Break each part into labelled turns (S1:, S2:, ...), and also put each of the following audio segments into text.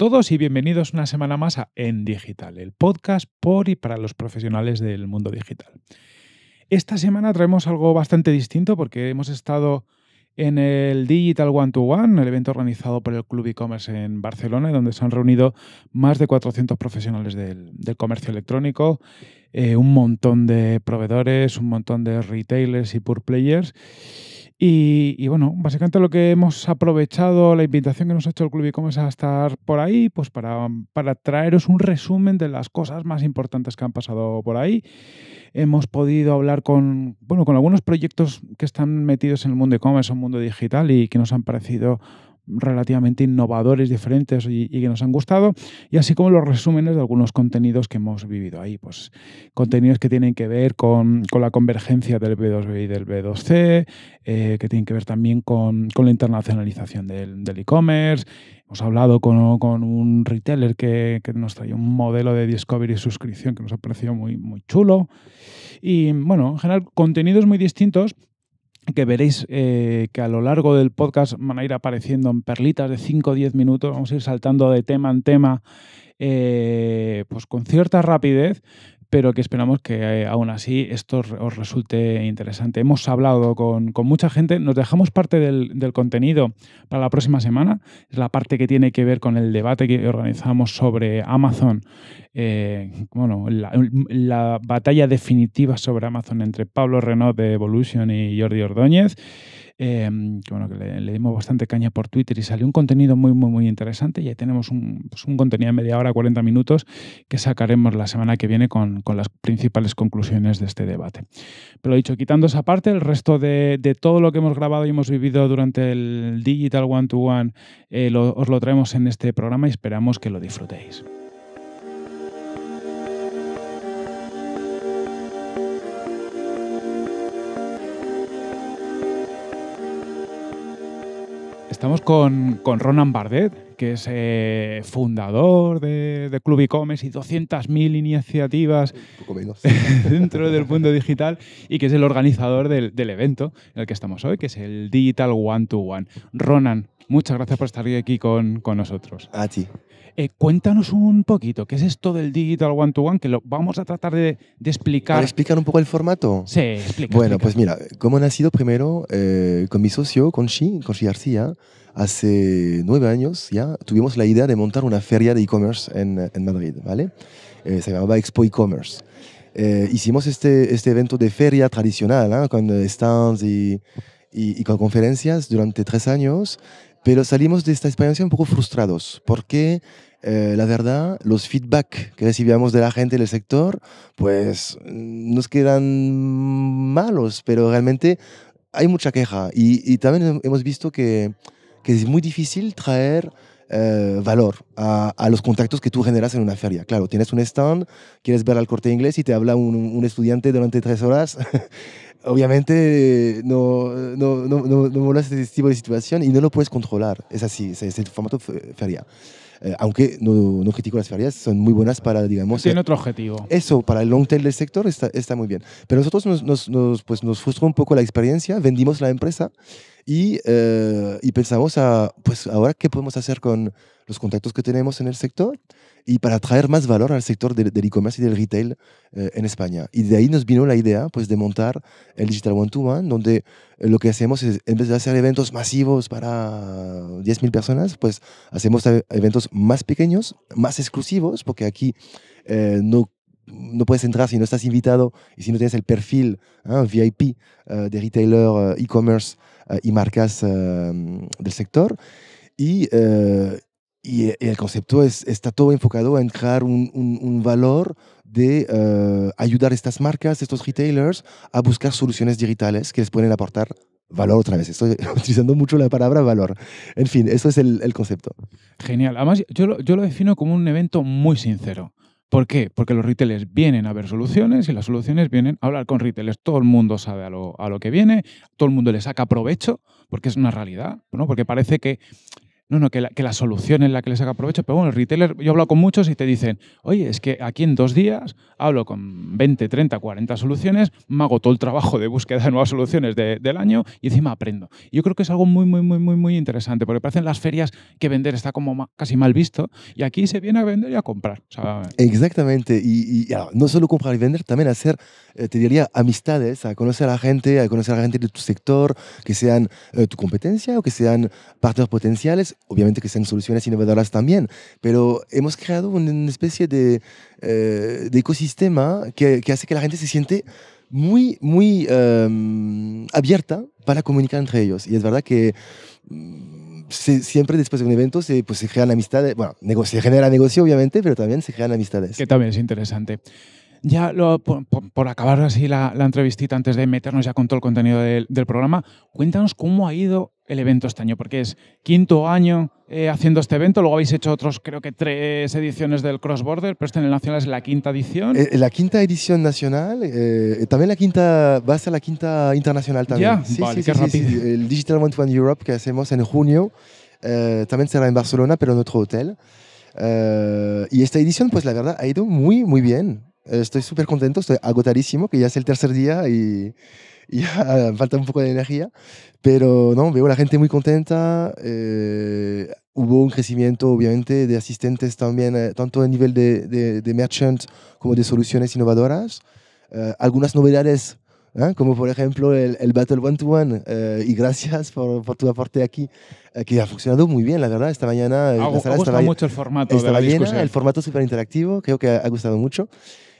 S1: todos y bienvenidos una semana más a En Digital, el podcast por y para los profesionales del mundo digital. Esta semana traemos algo bastante distinto porque hemos estado en el Digital One to One, el evento organizado por el Club e en Barcelona, donde se han reunido más de 400 profesionales del, comercio electrónico, eh, un montón de proveedores, un montón de retailers y por players. Y, bueno, básicamente lo que hemos aprovechado, la invitación que nos ha hecho el Club e-commerce a estar por ahí, pues para, para traeros un resumen de las cosas más importantes que han pasado por ahí. Hemos podido hablar con, bueno, con algunos proyectos que están metidos en el mundo e-commerce, en mundo digital y que nos han parecido relativamente innovadores, diferentes y, que nos han gustado, y así como los resúmenes de algunos contenidos que hemos vivido ahí, pues contenidos que tienen que ver con, la convergencia del B2B y del B2C, eh, que tienen que ver también con, la internacionalización del, e-commerce, Hemos hablado con, un retailer que, nos traía un modelo de discovery y suscripción que nos ha parecido muy, muy chulo. Y bueno, en general, contenidos muy distintos, que veréis eh, que a lo largo del podcast van a ir apareciendo en perlitas de 5 o 10 minutos, vamos a ir saltando de tema en tema eh, pues con cierta rapidez pero que esperamos que eh, aún así esto os resulte interesante. Hemos hablado con, mucha gente, nos dejamos parte del, contenido para la próxima semana, es la parte que tiene que ver con el debate que organizamos sobre Amazon, eh, bueno, la, la, batalla definitiva sobre Amazon entre Pablo Renaud de Evolution y Jordi Ordóñez. Em, bueno, le, dimos bastante caña por Twitter y salió un contenido muy, muy, muy interesante. Y ahí tenemos un, pues contenido de media hora, 40 minutos, que sacaremos la semana que viene con, las principales conclusiones de este debate. Pero dicho, quitando esa parte, el resto de, todo lo que hemos grabado y hemos vivido durante el Digital One to One eh, os lo traemos en este programa y esperamos que lo disfrutéis. Estamos con, Ronan Bardet, que es eh, fundador de, Club e y 200.000 iniciativas dentro del mundo digital y que es el organizador del, evento en el que estamos hoy, que es el Digital One to One. Ronan, Muchas gracias por estar aquí con, con nosotros. A ti. Eh, cuéntanos un poquito, ¿qué es esto del Digital One to One? Que lo vamos a tratar de, explicar. explicar
S2: un poco el formato?
S1: Sí, explica. Bueno,
S2: pues mira, como he nacido primero eh, con mi socio, con Xi García, hace nueve años ya tuvimos la idea de montar una feria de e-commerce en, en, Madrid, ¿vale? Eh, se llamaba Expo E-Commerce. hicimos este, este evento de feria tradicional, con stands y, y, y con conferencias durante tres años pero salimos de esta experiencia un poco frustrados, porque eh, la verdad, los feedback que recibíamos de la gente del sector, pues mm, nos quedan malos, pero realmente hay mucha queja. Y, también hemos visto que, que es muy difícil traer eh, valor a, los contactos que tú generas en una feria. Claro, tienes un stand, quieres ver al corte inglés y te habla un, estudiante durante tres horas. Obviamente no, no, no, este tipo de situación y no lo puedes controlar. Es así, es, es el formato feria. Eh, aunque no, no, critico las ferias, son muy buenas para, digamos... Tiene otro objetivo. Eso, para el long tail del sector está, está muy bien. Pero nosotros nos, pues, nos frustró un poco la experiencia, vendimos la empresa y, eh, y pensamos, a, pues ahora, ¿qué podemos hacer con los contactos que tenemos en el sector y para traer más valor al sector del e-commerce y del retail eh, en España. Y de ahí nos vino la idea pues, de montar el Digital One to One, donde eh, lo que hacemos es, en vez de hacer eventos masivos para 10.000 personas, pues hacemos eh, eventos más pequeños, más exclusivos, porque aquí no no puedes entrar si no estás invitado y si no tienes el perfil ah, VIP de retailer, e-commerce y marcas del sector. Y, eh, y, el concepto es, está todo enfocado en crear un, valor de eh, ayudar a estas marcas, estos retailers, a buscar soluciones digitales que les pueden aportar valor otra vez. Estoy utilizando mucho la palabra valor. En fin, eso es el, concepto.
S1: Genial. Además, yo lo, defino como un evento muy sincero. ¿Por qué? Porque los retailers vienen a ver soluciones y las soluciones vienen a hablar con retailers. Todo el mundo sabe a lo, a lo que viene, todo el mundo le saca provecho, porque es una realidad, ¿no? Porque parece que no, no, que la, que la solución es la que les haga provecho. Pero bueno, el retailer, yo hablo con muchos y te dicen, oye, es que aquí en dos días hablo con 20, 30, 40 soluciones, me hago todo el trabajo de búsqueda de nuevas soluciones del año y encima aprendo. Yo creo que es algo muy, muy, muy, muy, muy interesante, porque parecen las ferias que vender está como casi mal visto y aquí se viene a vender y a comprar.
S2: Exactamente, y, no solo comprar y vender, también hacer, eh, te diría, amistades, a conocer a la gente, a conocer a la gente de tu sector, que sean eh, tu competencia o que sean partners potenciales obviamente que sean soluciones innovadoras también, pero hemos creado una especie de, eh, ecosistema que, hace que la gente se siente muy, muy em, abierta para comunicar entre ellos. Y es verdad que... Mm, siempre después de un evento se, pues, se crean amistades, bueno, se genera negocio obviamente, pero también se crean amistades. Que también es interesante
S1: ya por, acabar así la, entrevistita antes de meternos ya con todo el contenido del, programa, cuéntanos cómo ha ido el evento este año, porque es quinto año eh, haciendo este evento, luego habéis hecho otros, creo que tres ediciones del Cross Border, pero este en el Nacional es la quinta edición. Eh, eh, la
S2: quinta edición nacional, también la quinta, va a ser la quinta internacional también. Ya, sí, vale, sí, sí, rápido. El Digital One One Europe que hacemos en junio, también será en Barcelona, pero en otro hotel. y esta edición, pues la verdad, ha ido muy, muy bien. Estoy súper contento, estoy agotadísimo, que ya es el tercer día y, ya falta un poco de energía. Pero no, veo a la gente muy contenta. Eh, hubo un crecimiento, obviamente, de asistentes también, eh, tanto a nivel de, de, merchant como de soluciones innovadoras. Eh, algunas novedades como por ejemplo el, Battle One to One. y gracias por, por, tu aporte aquí, que ha funcionado muy bien, la verdad. Esta mañana. Ha gustado mucho el
S1: formato. Estaba de el
S2: formato súper interactivo, creo que ha, ha gustado mucho.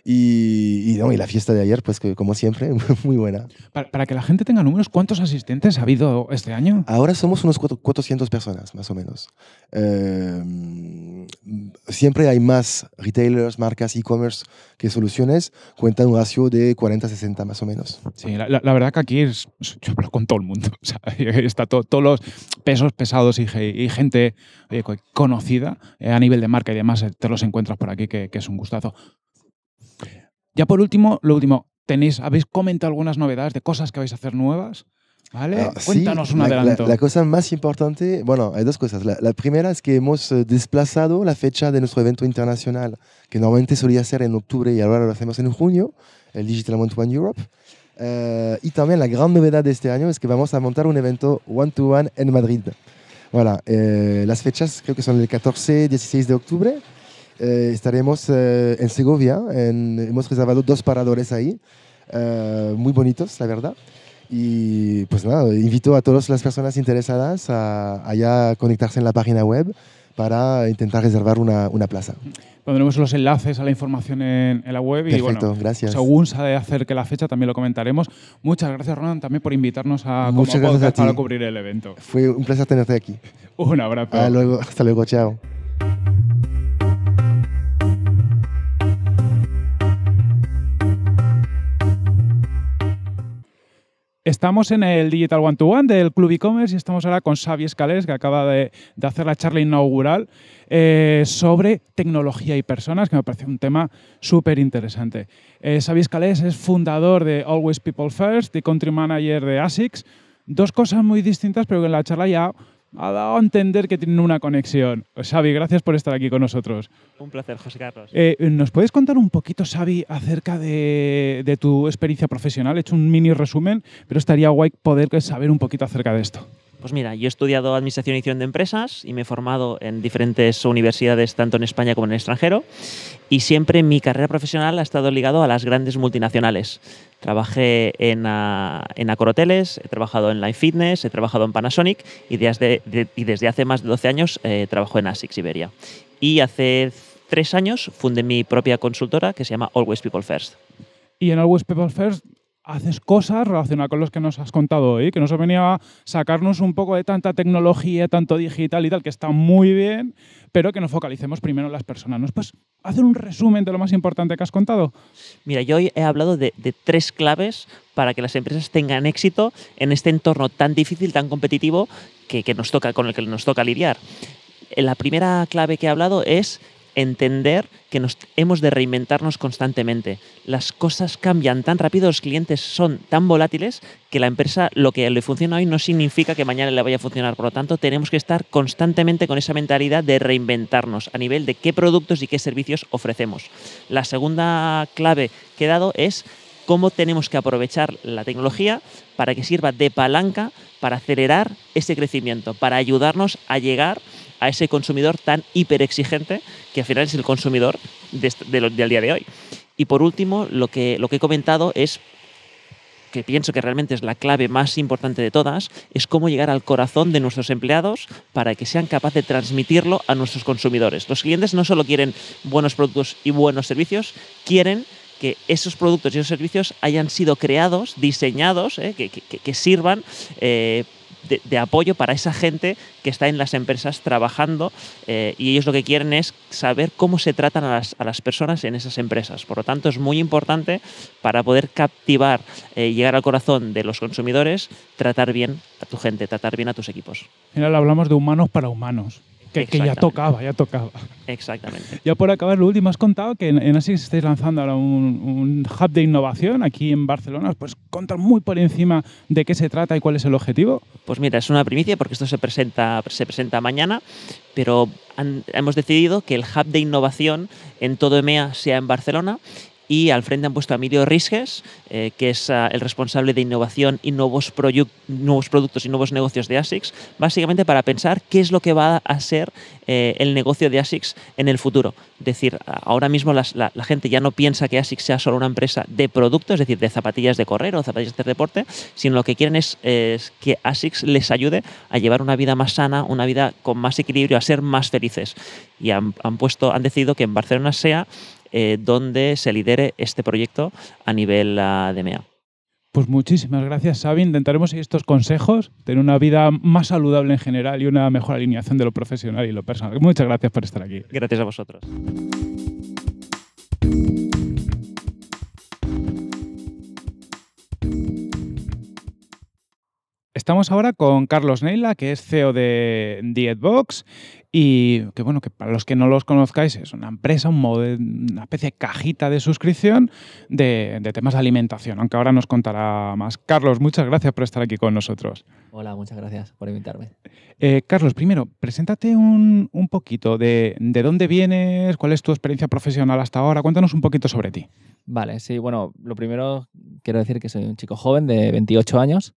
S2: Y, y, no, y la fiesta de ayer, pues que, como siempre, muy buena.
S1: Para, que la gente tenga números, ¿cuántos asistentes ha habido este año?
S2: Ahora somos unos 400 personas, más o menos. Eh, siempre hay más retailers, marcas, e-commerce que soluciones. Cuenta un ratio de 40-60, más o menos. Sí,
S1: la, verdad que aquí es, yo con todo el mundo. está todos los pesos pesados y, gente eh, conocida eh, a nivel de marca y demás, te los encuentras por aquí, que, que es un gustazo. Ya por último, lo último, tenéis, habéis comentado algunas novedades de cosas que vais a hacer nuevas. ¿Vale? Ah, Cuéntanos un adelanto. La, la,
S2: cosa más importante, bueno, hay dos cosas. La, primera es que hemos eh, desplazado la fecha de nuestro evento internacional, que normalmente solía ser en octubre y ahora lo hacemos en junio, el Digital One to One Europe. Eh, y también la gran novedad de este año es que vamos a montar un evento One to One en Madrid. Voilà, eh, las fechas creo que son el 14 16 de octubre eh, estaremos eh, en Segovia, hemos reservado dos paradores ahí, eh, muy bonitos, la verdad. Y pues nada, invito a todas las personas interesadas a, conectarse en la página web para intentar reservar una, una plaza.
S1: Pondremos los enlaces a la información en, la web y bueno, gracias. según se acerque la fecha también lo comentaremos. Muchas gracias Ronan también por invitarnos a, cubrir el evento.
S2: Fue un placer tenerte aquí.
S1: un abrazo. luego,
S2: hasta luego, chao.
S1: Estamos en el Digital One to One del Club e-commerce y estamos ahora con Xavi Escalés, que acaba de, hacer la charla inaugural eh, sobre tecnología y personas, que me parece un tema súper interesante. Eh, Xavi Escalés es fundador de Always People First y country manager de ASICS. Dos cosas muy distintas, pero que en la charla ya ha dado a entender que tienen una conexión. Xavi, gracias por estar aquí con nosotros.
S3: Un placer, José Carlos.
S1: Eh, ¿Nos puedes contar un poquito, Xavi, acerca de, de tu experiencia profesional? He hecho un mini resumen, pero estaría guay poder saber un poquito acerca de esto.
S3: Pues mira, yo he estudiado Administración y Edición de Empresas y me he formado en diferentes universidades, tanto en España como en el extranjero, y siempre mi carrera profesional ha estado ligado a las grandes multinacionales. Trabajé en, ah, en Acoroteles, he trabajado en Life Fitness, he trabajado en Panasonic y desde, y desde hace más de 12 años eh, trabajo en ASIC Siberia. Y hace tres años fundé mi propia consultora que se llama Always People First.
S1: Y en Always People First haces cosas relacionadas con los que nos has contado hoy, que nos venía a sacarnos un poco de tanta tecnología, tanto digital y tal, que está muy bien, pero que nos focalicemos primero en las personas. ¿Nos puedes hacer un resumen de lo más importante que has contado?
S3: Mira, yo hoy he hablado de, tres claves para que las empresas tengan éxito en este entorno tan difícil, tan competitivo que nos toca, con el que nos toca lidiar. La primera clave que he hablado es entender que nos hemos de reinventarnos constantemente. Las cosas cambian tan rápido, los clientes son tan volátiles que la empresa lo que le funciona hoy no significa que mañana le vaya a funcionar. Por lo tanto, tenemos que estar constantemente con esa mentalidad de reinventarnos a nivel de qué productos y qué servicios ofrecemos. La segunda clave que he dado es cómo tenemos que aprovechar la tecnología para que sirva de palanca para acelerar ese crecimiento, para ayudarnos a llegar a ese consumidor tan hiperexigente que al final es el consumidor del día de hoy. Y por último, lo que, lo que he comentado es que pienso que realmente es la clave más importante de todas, es cómo llegar al corazón de nuestros empleados para que sean capaces de transmitirlo a nuestros consumidores. Los clientes no solo quieren buenos productos y buenos servicios, quieren que esos productos y esos servicios hayan sido creados, diseñados, eh, que, sirvan eh, de, apoyo para esa gente que está en las empresas trabajando eh, y ellos lo que quieren es saber cómo se tratan a las, personas en esas empresas. Por lo tanto, es muy importante para poder captivar, eh, y llegar al corazón de los consumidores, tratar bien a tu gente, tratar bien a tus equipos.
S1: en hablamos de humanos para humanos. Que, ya tocaba, ya tocaba.
S3: Exactamente.
S1: Ya por acabar, lo último, has contado que en, así estáis lanzando ahora un, hub de innovación aquí en Barcelona. Pues contar muy por encima
S3: de qué se trata y cuál es el objetivo. Pues mira, es una primicia porque esto se presenta, se presenta mañana, pero hemos decidido que el hub de innovación en todo EMEA sea en Barcelona y al frente han puesto a Emilio Risges, eh, que es ah, el responsable de innovación y nuevos, productos y nuevos negocios de ASICS, básicamente para pensar qué es lo que va a ser eh, el negocio de ASICS en el futuro. Es decir, ahora mismo la, gente ya no piensa que ASICS sea solo una empresa de productos, es decir, de zapatillas de correr o zapatillas de deporte, sino lo que quieren es, que ASICS les ayude a llevar una vida más sana, una vida con más equilibrio, a ser más felices. Y han, han puesto, han decidido que en Barcelona sea eh, donde se lidere este proyecto a nivel ah, de MEA.
S1: Pues muchísimas gracias, Xavi. Intentaremos seguir estos consejos, tener una vida más saludable en general y una mejor alineación de lo profesional y lo personal. Muchas gracias por estar aquí. Gracias a vosotros. Estamos ahora con Carlos Neila, que es CEO de Dietbox. Y que bueno, que para los que no los conozcáis, es una empresa, un una especie de cajita de suscripción de, de temas de alimentación, aunque ahora nos contará más. Carlos, muchas gracias por estar aquí con nosotros.
S4: Hola, muchas gracias por invitarme.
S1: Eh, Carlos, primero, preséntate un, poquito de, dónde vienes, cuál es tu experiencia profesional hasta ahora. Cuéntanos
S4: un poquito sobre ti. Vale, sí, bueno, lo primero quiero decir que soy un chico joven de 28 años,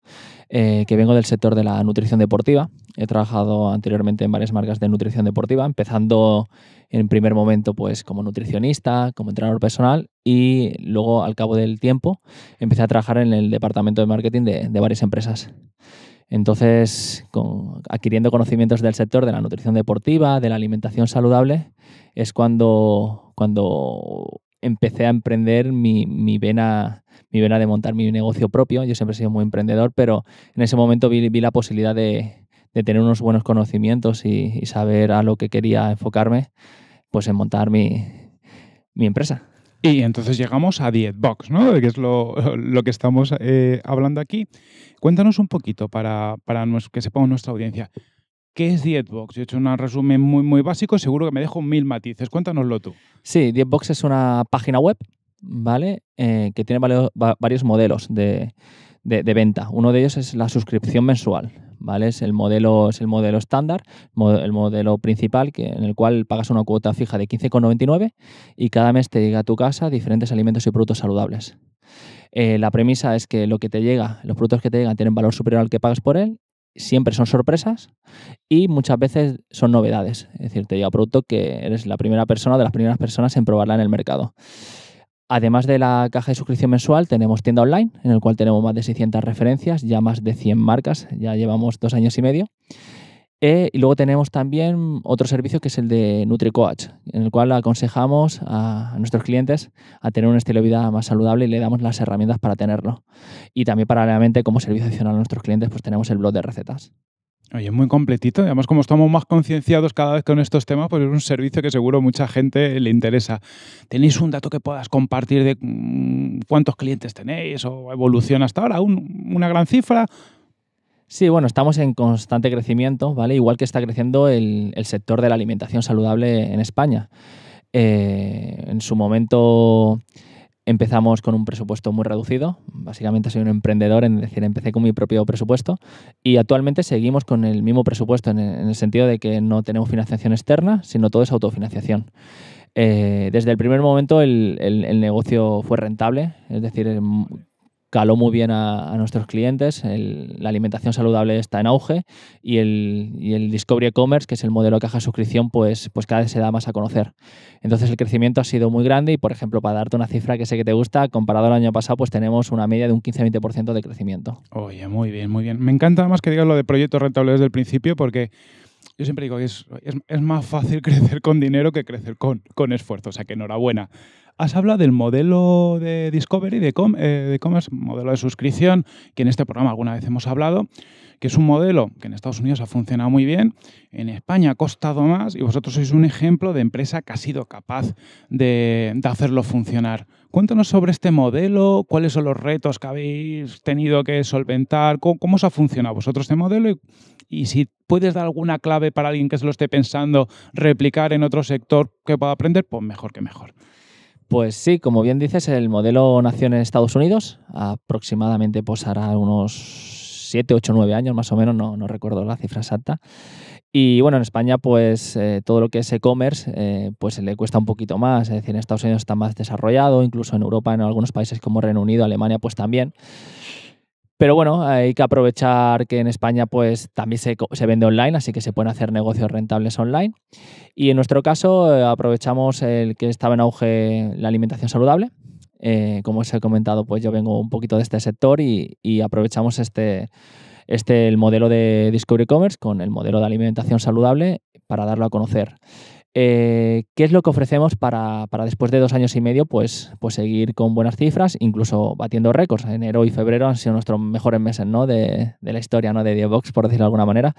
S4: eh, que vengo del sector de la nutrición deportiva. He trabajado anteriormente en varias marcas de nutrición deportiva, empezando en primer momento pues como nutricionista, como entrenador personal y luego al cabo del tiempo empecé a trabajar en el departamento de marketing de, de varias empresas. Entonces, adquiriendo conocimientos del sector de la nutrición deportiva, de la alimentación saludable, es cuando, empecé a emprender mi, mi, vena, de montar mi negocio propio. Yo siempre he sido muy emprendedor, pero en ese momento vi, la posibilidad de, tener unos buenos conocimientos y, saber a lo que quería enfocarme, pues en montar mi empresa. Y entonces llegamos a Dietbox, ¿no? que es lo, que estamos eh, hablando aquí.
S1: Cuéntanos un poquito para, para que sepamos nuestra audiencia. ¿Qué es Dietbox? Yo he hecho un resumen muy, muy básico, seguro que me dejo mil matices. Cuéntanoslo tú.
S4: Sí, Dietbox es una página web, ¿vale? Eh, que tiene varios modelos de, de, venta. Uno de ellos es la suscripción mensual. ¿Vale? Es el modelo, es el modelo estándar, el modelo principal, que, en el cual pagas una cuota fija de 15,99 y cada mes te llega a tu casa diferentes alimentos y productos saludables. Eh, la premisa es que lo que te llega, los productos que te llegan tienen valor superior al que pagas por él siempre son sorpresas y muchas veces son novedades. Es decir, te llega un producto que eres la primera persona de las primeras personas en probarla en el mercado. Además de la caja de suscripción mensual, tenemos tienda online, en el cual tenemos más de 600 referencias, ya más de 100 marcas, ya llevamos dos años y medio. Eh, y luego tenemos también otro servicio que es el de NutriCoach, en el cual aconsejamos a, a, nuestros clientes a tener un estilo de vida más saludable y le damos las herramientas para tenerlo. Y también paralelamente como servicio adicional a nuestros clientes pues tenemos el blog de recetas.
S1: Oye, muy completito. Además, como estamos más concienciados cada vez con estos temas, pues es un servicio que seguro mucha gente le interesa. ¿Tenéis un dato que
S4: puedas compartir de mm, cuántos clientes tenéis o evolución hasta ahora? ¿Una gran cifra? Sí, bueno, estamos en constante crecimiento, ¿vale? Igual que está creciendo el, sector de la alimentación saludable en España. Eh, en su momento Empezamos con un presupuesto muy reducido, básicamente soy un emprendedor, es decir, empecé con mi propio presupuesto y actualmente seguimos con el mismo presupuesto en el sentido de que no tenemos financiación externa, sino todo es autofinanciación. Eh, desde el primer momento el, negocio fue rentable, es decir, caló muy bien a, nuestros clientes. la alimentación saludable está en auge y el, Discovery Ecommerce, commerce que es el modelo de caja suscripción, pues, pues cada vez se da más a conocer. Entonces el crecimiento ha sido muy grande y, por ejemplo, para darte una cifra que sé que te gusta, comparado al año pasado, pues tenemos una media de un 15-20% de crecimiento. Oye,
S1: muy bien, muy bien. Me encanta más que digas lo de proyectos rentables desde el principio porque yo siempre digo que es, más fácil crecer con dinero que crecer con, con esfuerzo. O sea, que enhorabuena. Has hablado del modelo de Discovery, eh, de, Commerce, modelo de suscripción, que en este programa alguna vez hemos hablado, que es un modelo que en Estados Unidos ha funcionado muy bien, en España ha costado más y vosotros sois un ejemplo de empresa que ha sido capaz de, hacerlo funcionar. Cuéntanos sobre este modelo, cuáles son los retos que habéis tenido que solventar, cómo, se os ha funcionado vosotros este modelo y, y si puedes dar alguna clave para alguien que se lo esté pensando replicar en otro sector que pueda aprender, pues mejor que mejor.
S4: Pues sí, como bien dices, el modelo nació en Estados Unidos, aproximadamente pues unos 7, 8, 9 años más o menos, no, no recuerdo la cifra exacta. Y bueno, en España pues eh, todo lo que es e-commerce eh, pues le cuesta un poquito más, es decir, en Estados Unidos está más desarrollado, incluso en Europa, en algunos países como Reino Unido, Alemania pues también. Pero bueno, hay que aprovechar que en España pues también se, se, vende online, así que se pueden hacer negocios rentables online. Y en nuestro caso eh, aprovechamos el que estaba en auge la alimentación saludable. Eh, como os he comentado, pues yo vengo un poquito de este sector y, y aprovechamos este, este el modelo de Discovery Commerce con el modelo de alimentación saludable para darlo a conocer. Eh, ¿Qué es lo que ofrecemos para, después de dos años y medio pues, pues seguir con buenas cifras, incluso batiendo récords? Enero y febrero han sido nuestros mejores meses ¿no? de, la historia ¿no? de Diobox, por decirlo de alguna manera.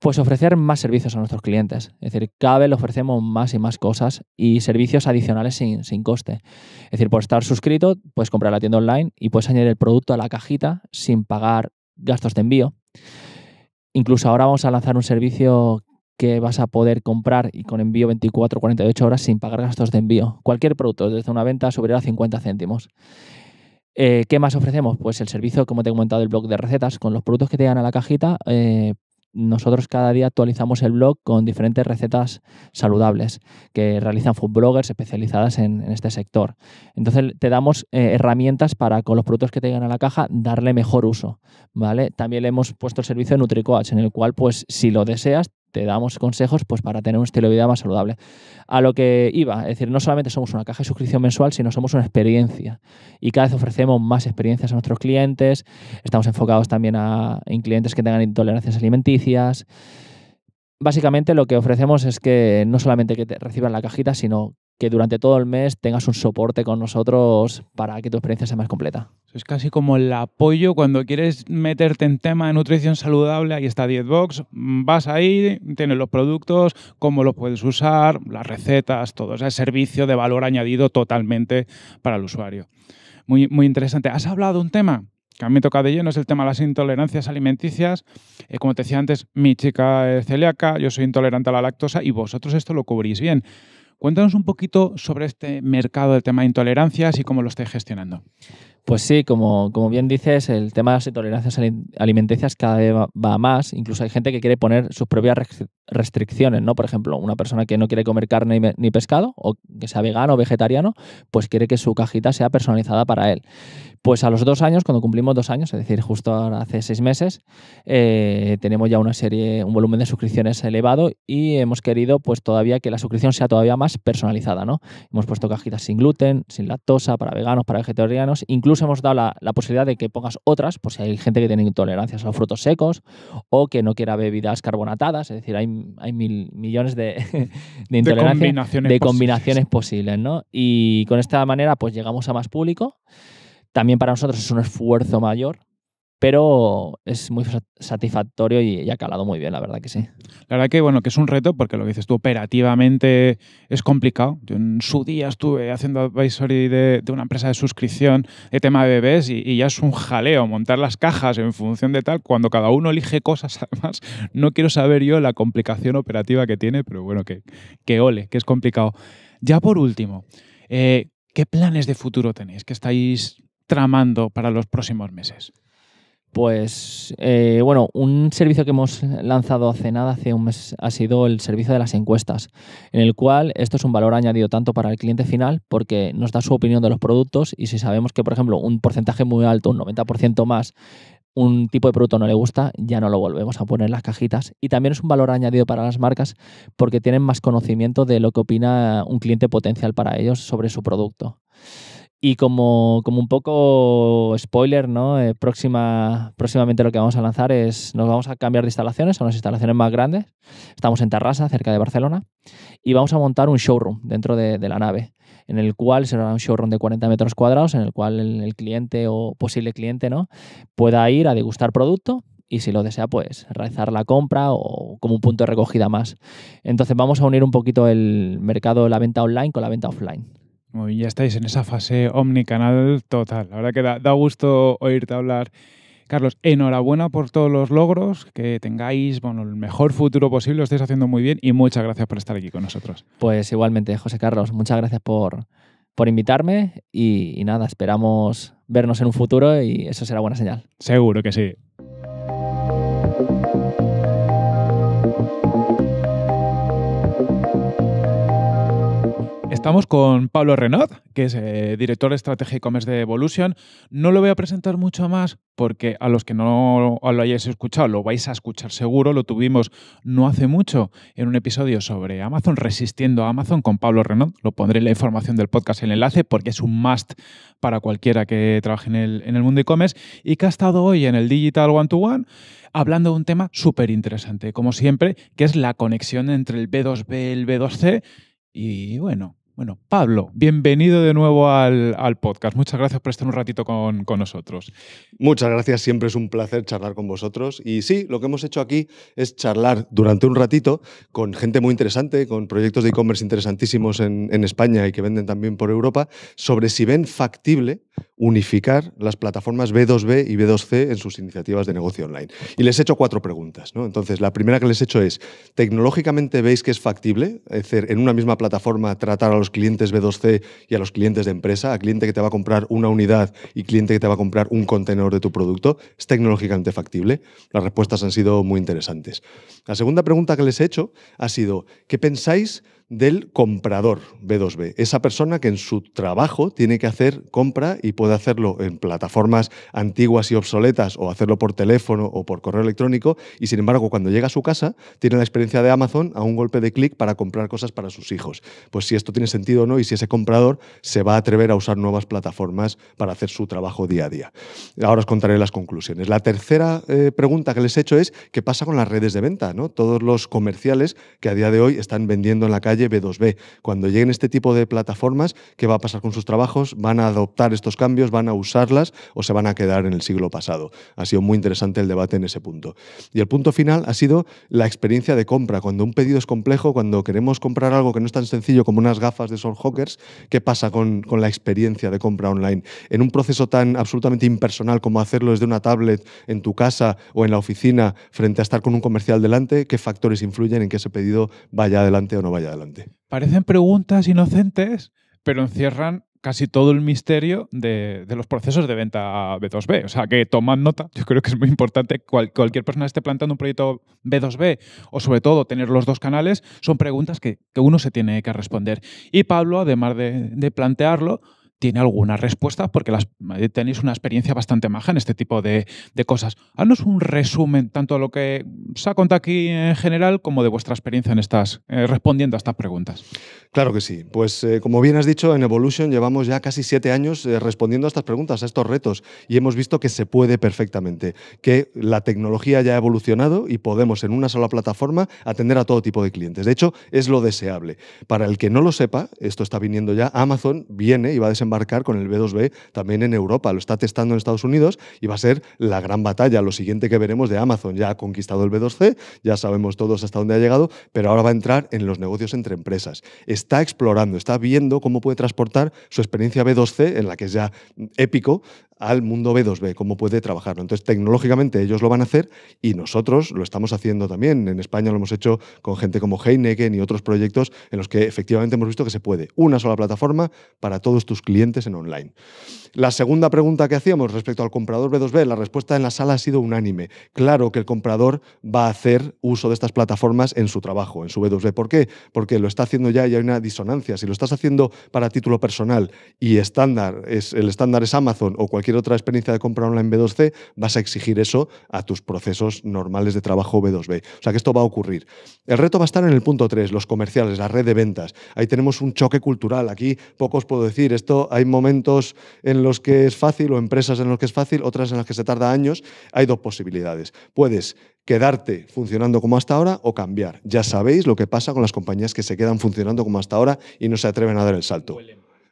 S4: Pues ofrecer más servicios a nuestros clientes. Es decir, cada vez le ofrecemos más y más cosas y servicios adicionales sin, sin coste. Es decir, por estar suscrito, puedes comprar la tienda online y puedes añadir el producto a la cajita sin pagar gastos de envío. Incluso ahora vamos a lanzar un servicio que vas a poder comprar y con envío 24 48 horas sin pagar gastos de envío. Cualquier producto, desde una venta superior a 50 céntimos. Eh, ¿Qué más ofrecemos? Pues el servicio, como te he comentado, el blog de recetas. Con los productos que te llegan a la cajita, eh, nosotros cada día actualizamos el blog con diferentes recetas saludables que realizan food bloggers especializadas en, este sector. Entonces te damos eh, herramientas para con los productos que te llegan a la caja darle mejor uso. ¿vale? También le hemos puesto el servicio de NutriCoach, en el cual pues si lo deseas te damos consejos pues, para tener un estilo de vida más saludable. A lo que iba, es decir, no solamente somos una caja de suscripción mensual, sino somos una experiencia. Y cada vez ofrecemos más experiencias a nuestros clientes, estamos enfocados también a, en clientes que tengan intolerancias alimenticias. Básicamente lo que ofrecemos es que no solamente que te reciban la cajita, sino que durante todo el mes tengas un soporte con nosotros para que tu experiencia sea más completa.
S1: Es casi como el apoyo cuando quieres meterte en tema de nutrición saludable, ahí está Dietbox, vas ahí, tienes los productos, cómo los puedes usar, las recetas, todo, ese servicio de valor añadido totalmente para el usuario. Muy, muy interesante. ¿Has hablado de un tema? que a mí me toca de lleno es el tema de las intolerancias alimenticias. Eh, como te decía antes, mi chica es celíaca, yo soy intolerante a la lactosa y vosotros esto lo cubrís bien. Cuéntanos un poquito sobre este mercado del tema de
S4: intolerancias y cómo lo estáis gestionando. Pues sí, como, como bien dices, el tema de las intolerancias alimenticias cada vez va más. Incluso hay gente que quiere poner sus propias restricciones, ¿no? Por ejemplo, una persona que no quiere comer carne ni pescado, o que sea vegano o vegetariano, pues quiere que su cajita sea personalizada para él. Pues a los dos años, cuando cumplimos dos años, es decir, justo hace seis meses, eh, tenemos ya una serie, un volumen de suscripciones elevado y hemos querido, pues todavía que la suscripción sea todavía más personalizada, ¿no? Hemos puesto cajitas sin gluten, sin lactosa, para veganos, para vegetarianos. Incluso hemos dado la, posibilidad de que pongas otras, por si hay gente que tiene intolerancias a los frutos secos o que no quiera bebidas carbonatadas. Es decir, hay, mil millones de, intolerancias, de combinaciones, posibles. posibles, ¿no? Y con esta manera, pues llegamos a más público. También para nosotros es un esfuerzo mayor, pero es muy satisfactorio y, ha calado muy bien, la verdad que sí. La verdad que bueno, que es un reto porque lo que dices tú
S1: operativamente es complicado. Yo en su día estuve haciendo advisory de, una empresa de suscripción de tema de bebés y, ya es un jaleo montar las cajas en función de tal, cuando cada uno elige cosas además. No quiero saber yo la complicación operativa que tiene, pero bueno, que, que ole, que es complicado. Ya por último, eh, ¿qué
S4: planes de futuro tenéis? ¿Qué estáis tramando para los próximos meses? Pues eh, bueno, un servicio que hemos lanzado hace nada, hace un mes, ha sido el servicio de las encuestas, en el cual esto es un valor añadido tanto para el cliente final porque nos da su opinión de los productos y si sabemos que, por ejemplo, un porcentaje muy alto, un 90% más, un tipo de producto no le gusta, ya no lo volvemos a poner en las cajitas. Y también es un valor añadido para las marcas porque tienen más conocimiento de lo que opina un cliente potencial para ellos sobre su producto. Y como, como un poco spoiler, ¿no? Eh, próxima, próximamente lo que vamos a lanzar es, nos vamos a cambiar de instalaciones a unas instalaciones más grandes. Estamos en Terrassa, cerca de Barcelona, y vamos a montar un showroom dentro de, la nave, en el cual será un showroom de 40 metros cuadrados, en el cual el, cliente o posible cliente, ¿no? Pueda ir a degustar producto, y si lo desea, pues realizar la compra o como un punto de recogida más. Entonces vamos a unir un poquito el mercado, de la venta online con la venta offline.
S1: Muy ya estáis en esa fase omnicanal total. La verdad que da, gusto oírte hablar. Carlos, enhorabuena por todos los logros, que tengáis bueno, el mejor futuro posible, lo estáis haciendo muy bien y
S4: muchas gracias por estar aquí con nosotros. Pues igualmente, José Carlos, muchas gracias por, invitarme y nada, esperamos vernos en un futuro y eso será buena señal. Seguro que sí.
S1: Estamos con Pablo Renaud, que es eh, director de estrategia y commerce de Evolution. No lo voy a presentar mucho más porque a los que no lo hayáis escuchado, lo vais a escuchar seguro. Lo tuvimos no hace mucho en un episodio sobre Amazon, resistiendo a Amazon con Pablo Renaud. Lo pondré en la información del podcast en el enlace porque es un must para cualquiera que trabaje en el, en el mundo e-commerce y que ha estado hoy en el Digital One to One hablando de un tema súper interesante, como siempre, que es la conexión entre el B2B y el B2C. Y bueno, bueno, Pablo, bienvenido de nuevo
S5: al, podcast. Muchas gracias por estar un ratito con, nosotros. Muchas gracias, siempre es un placer charlar con vosotros. Y sí, lo que hemos hecho aquí es charlar durante un ratito con gente muy interesante, con proyectos de e-commerce interesantísimos en, España y que venden también por Europa, sobre si ven factible unificar las plataformas B2B y B2C en sus iniciativas de negocio online. Y les he hecho cuatro preguntas. ¿no? Entonces, la primera que les he hecho es, ¿tecnológicamente veis que es factible en una misma plataforma tratar a los clientes B2C y a los clientes de empresa, a cliente que te va a comprar una unidad y cliente que te va a comprar un contenedor de tu producto, es tecnológicamente factible. Las respuestas han sido muy interesantes. La segunda pregunta que les he hecho ha sido, ¿qué pensáis del comprador B2B, esa persona que en su trabajo tiene que hacer compra y puede hacerlo en plataformas antiguas y obsoletas o hacerlo por teléfono o por correo electrónico y sin embargo cuando llega a su casa tiene la experiencia de Amazon a un golpe de clic para comprar cosas para sus hijos. Pues si esto tiene sentido o no y si ese comprador se va a atrever a usar nuevas plataformas para hacer su trabajo día a día. Ahora os contaré las conclusiones. La tercera eh, pregunta que les he hecho es qué pasa con las redes de venta, ¿no? Todos los comerciales que a día de hoy están vendiendo en la calle B2B. Cuando lleguen este tipo de plataformas, ¿qué va a pasar con sus trabajos? ¿Van a adoptar estos cambios? ¿Van a usarlas? ¿O se van a quedar en el siglo pasado? Ha sido muy interesante el debate en ese punto. Y el punto final ha sido la experiencia de compra. Cuando un pedido es complejo, cuando queremos comprar algo que no es tan sencillo como unas gafas de Soul Hawkers, ¿qué pasa con la experiencia de compra online? En un proceso tan absolutamente impersonal como hacerlo desde una tablet en tu casa o en la oficina frente a estar con un comercial delante, ¿qué factores influyen en que ese pedido vaya adelante o no vaya adelante?
S1: Parecen preguntas inocentes, pero encierran casi todo el misterio de, los procesos de venta B2B. O sea, que toman nota, yo creo que es muy importante, cualquier persona que esté planteando un proyecto B2B o sobre todo tener los dos canales, son preguntas que, uno se tiene que responder. Y Pablo, además de, de plantearlo, tiene alguna respuesta porque eh, tenéis una experiencia bastante maja en este tipo de, cosas. Haznos un resumen tanto de lo que se ha contado aquí en general como de vuestra experiencia en estas, eh, respondiendo a estas preguntas.
S5: Claro que sí. Pues eh, como bien has dicho, en Evolution llevamos ya casi siete años respondiendo a estas preguntas, a estos retos, y hemos visto que se puede perfectamente, que la tecnología ya ha evolucionado y podemos en una sola plataforma atender a todo tipo de clientes. De hecho, es lo deseable. Para el que no lo sepa, esto está viniendo ya, Amazon viene y va a desembarcar embarcar con el B2B también en Europa. Lo está testando en Estados Unidos y va a ser la gran batalla, lo siguiente que veremos de Amazon. Ya ha conquistado el B2C, ya sabemos todos hasta dónde ha llegado, pero ahora va a entrar en los negocios entre empresas. Está explorando, está viendo cómo puede transportar su experiencia B2C, en la que es ya épico, al mundo B2B, cómo puede trabajarlo. Entonces, tecnológicamente ellos lo van a hacer y nosotros lo estamos haciendo también. En España lo hemos hecho con gente como Heineken y otros proyectos en los que efectivamente hemos visto que se puede una sola plataforma para todos tus clientes en online. La segunda pregunta que hacíamos respecto al comprador B2B, la respuesta en la sala ha sido unánime. Claro que el comprador va a hacer uso de estas plataformas en su trabajo, en su B2B. ¿Por qué? Porque lo está haciendo ya y hay una disonancia. Si lo estás haciendo para título personal y estándar, es, el estándar es Amazon o cualquier otra experiencia de compra online B2C, vas a exigir eso a tus procesos normales de trabajo B2B. O sea que esto va a ocurrir. El reto va a estar en el punto 3, los comerciales, la red de ventas. Ahí tenemos un choque cultural. Aquí poco os puedo decir. Esto hay momentos en los que es fácil o empresas en los que es fácil, otras en las que se tarda años. Hay dos posibilidades. Puedes quedarte funcionando como hasta ahora o cambiar. Ya sabéis lo que pasa con las compañías que se quedan funcionando como hasta ahora y no se atreven a dar el salto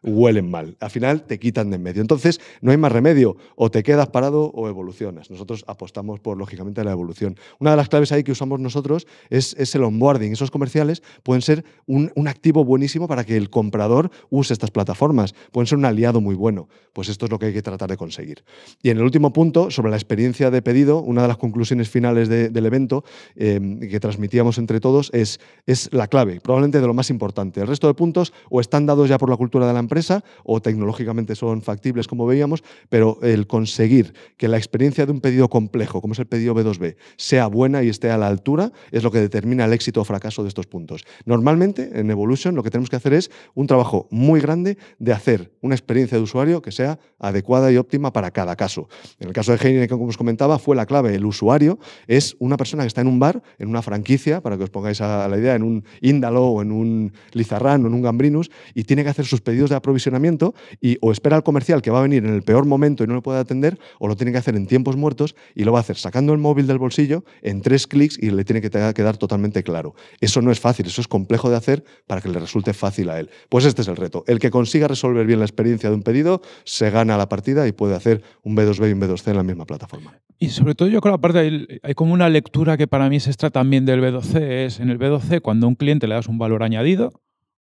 S5: huelen mal. Al final te quitan de en medio. Entonces, no hay más remedio. O te quedas parado o evolucionas. Nosotros apostamos por, lógicamente, la evolución. Una de las claves ahí que usamos nosotros es, el onboarding. Esos comerciales pueden ser un, activo buenísimo para que el comprador use estas plataformas. Pueden ser un aliado muy bueno. Pues esto es lo que hay que tratar de conseguir. Y en el último punto, sobre la experiencia de pedido, una de las conclusiones finales del evento em, que transmitíamos entre todos es, es la clave, probablemente de lo más importante. El resto de puntos o están dados ya por la cultura de la empresa o tecnológicamente son factibles, como veíamos, pero el conseguir que la experiencia de un pedido complejo, como es el pedido B2B, sea buena y esté a la altura, es lo que determina el éxito o fracaso de estos puntos. Normalmente, en Evolution, lo que tenemos que hacer es un trabajo muy grande de hacer una experiencia de usuario que sea adecuada y óptima para cada caso. En el caso de Heineken, como os comentaba, fue la clave. El usuario es una persona que está en un bar, en una franquicia, para que os pongáis a la idea, en un Índalo o en un Lizarrán o en un Gambrinus, y tiene que hacer sus pedidos de aprovisionamiento y o espera al comercial que va a venir en el peor momento y no lo puede atender, o lo tiene que hacer en tiempos muertos y lo va a hacer sacando el móvil del bolsillo en tres clics y le tiene que quedar totalmente claro. Eso no es fácil, eso es complejo de hacer para que le resulte fácil a él. Pues este es el reto. El que consiga resolver bien la experiencia de un pedido se gana la partida y puede hacer un B2B y un B2C en la misma plataforma.
S1: Y sobre todo yo creo, aparte, hay, hay como una lectura que para mí se extra también del B2C. Es en el B2C cuando a un cliente le das un valor añadido,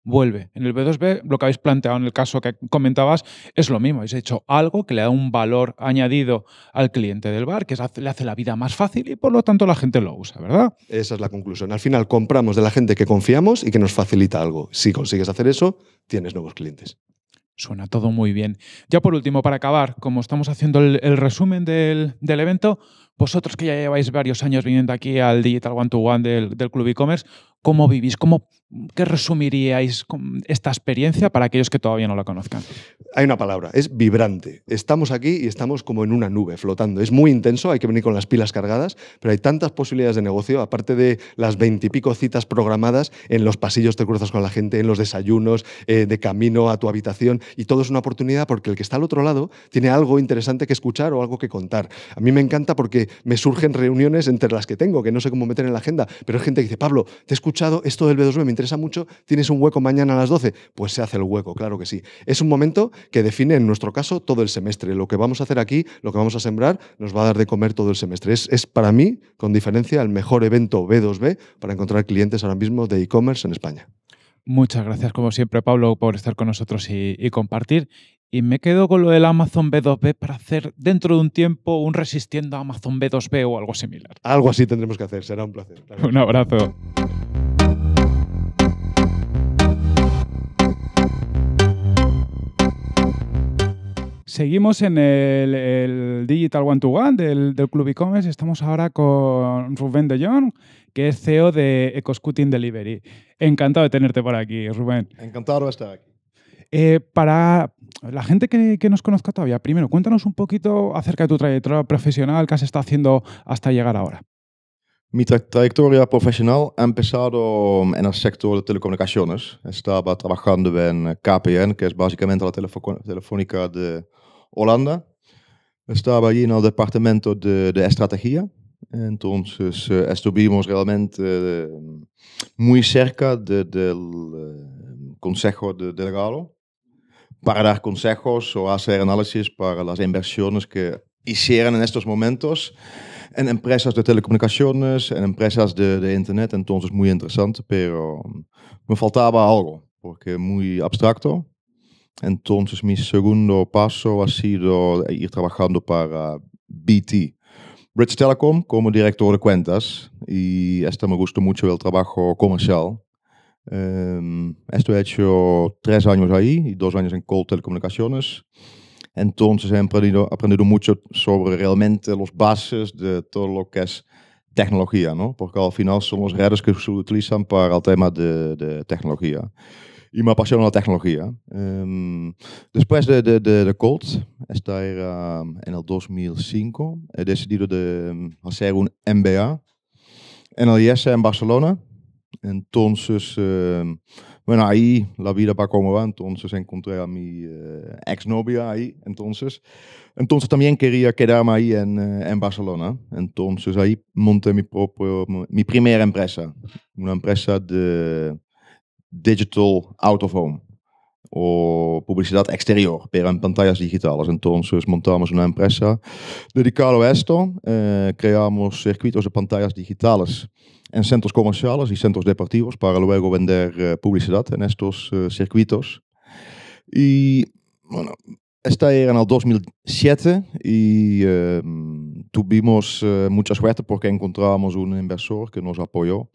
S1: vuelve. En el B2B, lo que habéis planteado en el caso que comentabas, es lo mismo. Habéis hecho algo que le da un valor añadido al cliente del bar, que le hace la vida más fácil y por lo tanto la gente lo usa,
S5: ¿verdad? Esa es la conclusión. Al final compramos de la gente que confiamos y que nos facilita algo. Si consigues hacer eso, tienes nuevos clientes. Suena todo muy
S1: bien. Ya por último, para acabar, como estamos haciendo el, resumen del, del evento, vosotros que ya lleváis varios años viniendo aquí al Digital One to One del, Club e-commerce, ¿cómo vivís? ¿Cómo, ¿Qué resumiríais esta experiencia para aquellos que todavía no la conozcan?
S5: Hay una palabra, es vibrante. Estamos aquí y estamos como en una nube flotando. Es muy intenso, hay que venir con las pilas cargadas, pero hay tantas posibilidades de negocio, aparte de las veintipico citas programadas, en los pasillos te cruzas con la gente, en los desayunos, eh, de camino a tu habitación, y todo es una oportunidad porque el que está al otro lado tiene algo interesante que escuchar o algo que contar. A mí me encanta porque me surgen reuniones entre las que tengo, que no sé cómo meter en la agenda, pero hay gente que dice, Pablo, te he escuchado, esto del B2B me interesa mucho, tienes un hueco mañana a las 12, pues se hace el hueco, claro que sí. Es un momento que define en nuestro caso todo el semestre. Lo que vamos a hacer aquí, lo que vamos a sembrar, nos va a dar de comer todo el semestre. Es, para mí, con diferencia, el mejor evento B2B para encontrar clientes ahora mismo de e-commerce en España.
S1: Muchas gracias, como siempre, Pablo, por estar con nosotros y compartir. Y me quedo con lo del Amazon B2B para hacer dentro de un tiempo un resistiendo Amazon B2B o algo similar.
S5: Algo así tendremos que hacer, será un placer. Un abrazo.
S1: Seguimos en el, Digital One to One del, del Club E-Commerce. Estamos ahora con Rubén de Jong, que es CEO de Ecoscooting Delivery. Encantado de tenerte por aquí, Rubén. Encantado de estar aquí. Eh, para, la gente que, nos conozca todavía, primero, cuéntanos un poquito acerca de tu trayectoria profesional, qué has estado haciendo hasta llegar ahora.
S6: Mi trayectoria profesional ha empezado en el sector de telecomunicaciones. Estaba trabajando en KPN, que es básicamente la telefónica de Holanda. Estaba allí en el departamento de, estrategia. Entonces eh, estuvimos realmente eh, muy cerca del eh, Consejo de Delegado para dar consejos o hacer análisis para las inversiones que hicieron en estos momentos en empresas de telecomunicaciones, en empresas de, internet, entonces muy interesante, pero um, me faltaba algo, porque muy abstracto. Entonces mi segundo paso ha sido ir trabajando para BT. British Telecom como director de cuentas y este me gustó mucho el trabajo comercial Ehm, esto hecho tres años ahí, dos años en Call Telecomunicaciones. Entonces he aprendido, aprendido mucho sobre realmente los bases de todo lo que es tecnología, ¿no? Porque al final son los redes que se utilizan para el tema de, de tecnología. Y me apasiona la tecnología. Um, después de, de, de, de Colt, estar um, en el 2005, he decidido de mm, hacer un MBA en el IES e en Barcelona. Entonces, eh, bueno, ahí la vida va como va, entonces encontré a mi eh, exnovia ahí, entonces. Entonces también quería quedarme ahí en, eh, en, Barcelona. Entonces ahí monté mi propio, mi primera empresa, una empresa de digital out of home o publicidad exterior, pero en pantallas digitales. Entonces montamos una empresa dedicada a esto, eh, creamos circuitos de pantallas digitales en centros comerciales y centros deportivos para luego vender eh, publicidad en estos eh, circuitos. Y bueno, esta era en el 2007 y em, tuvimos eh, mucha suerte porque encontramos un inversor que nos apoyó.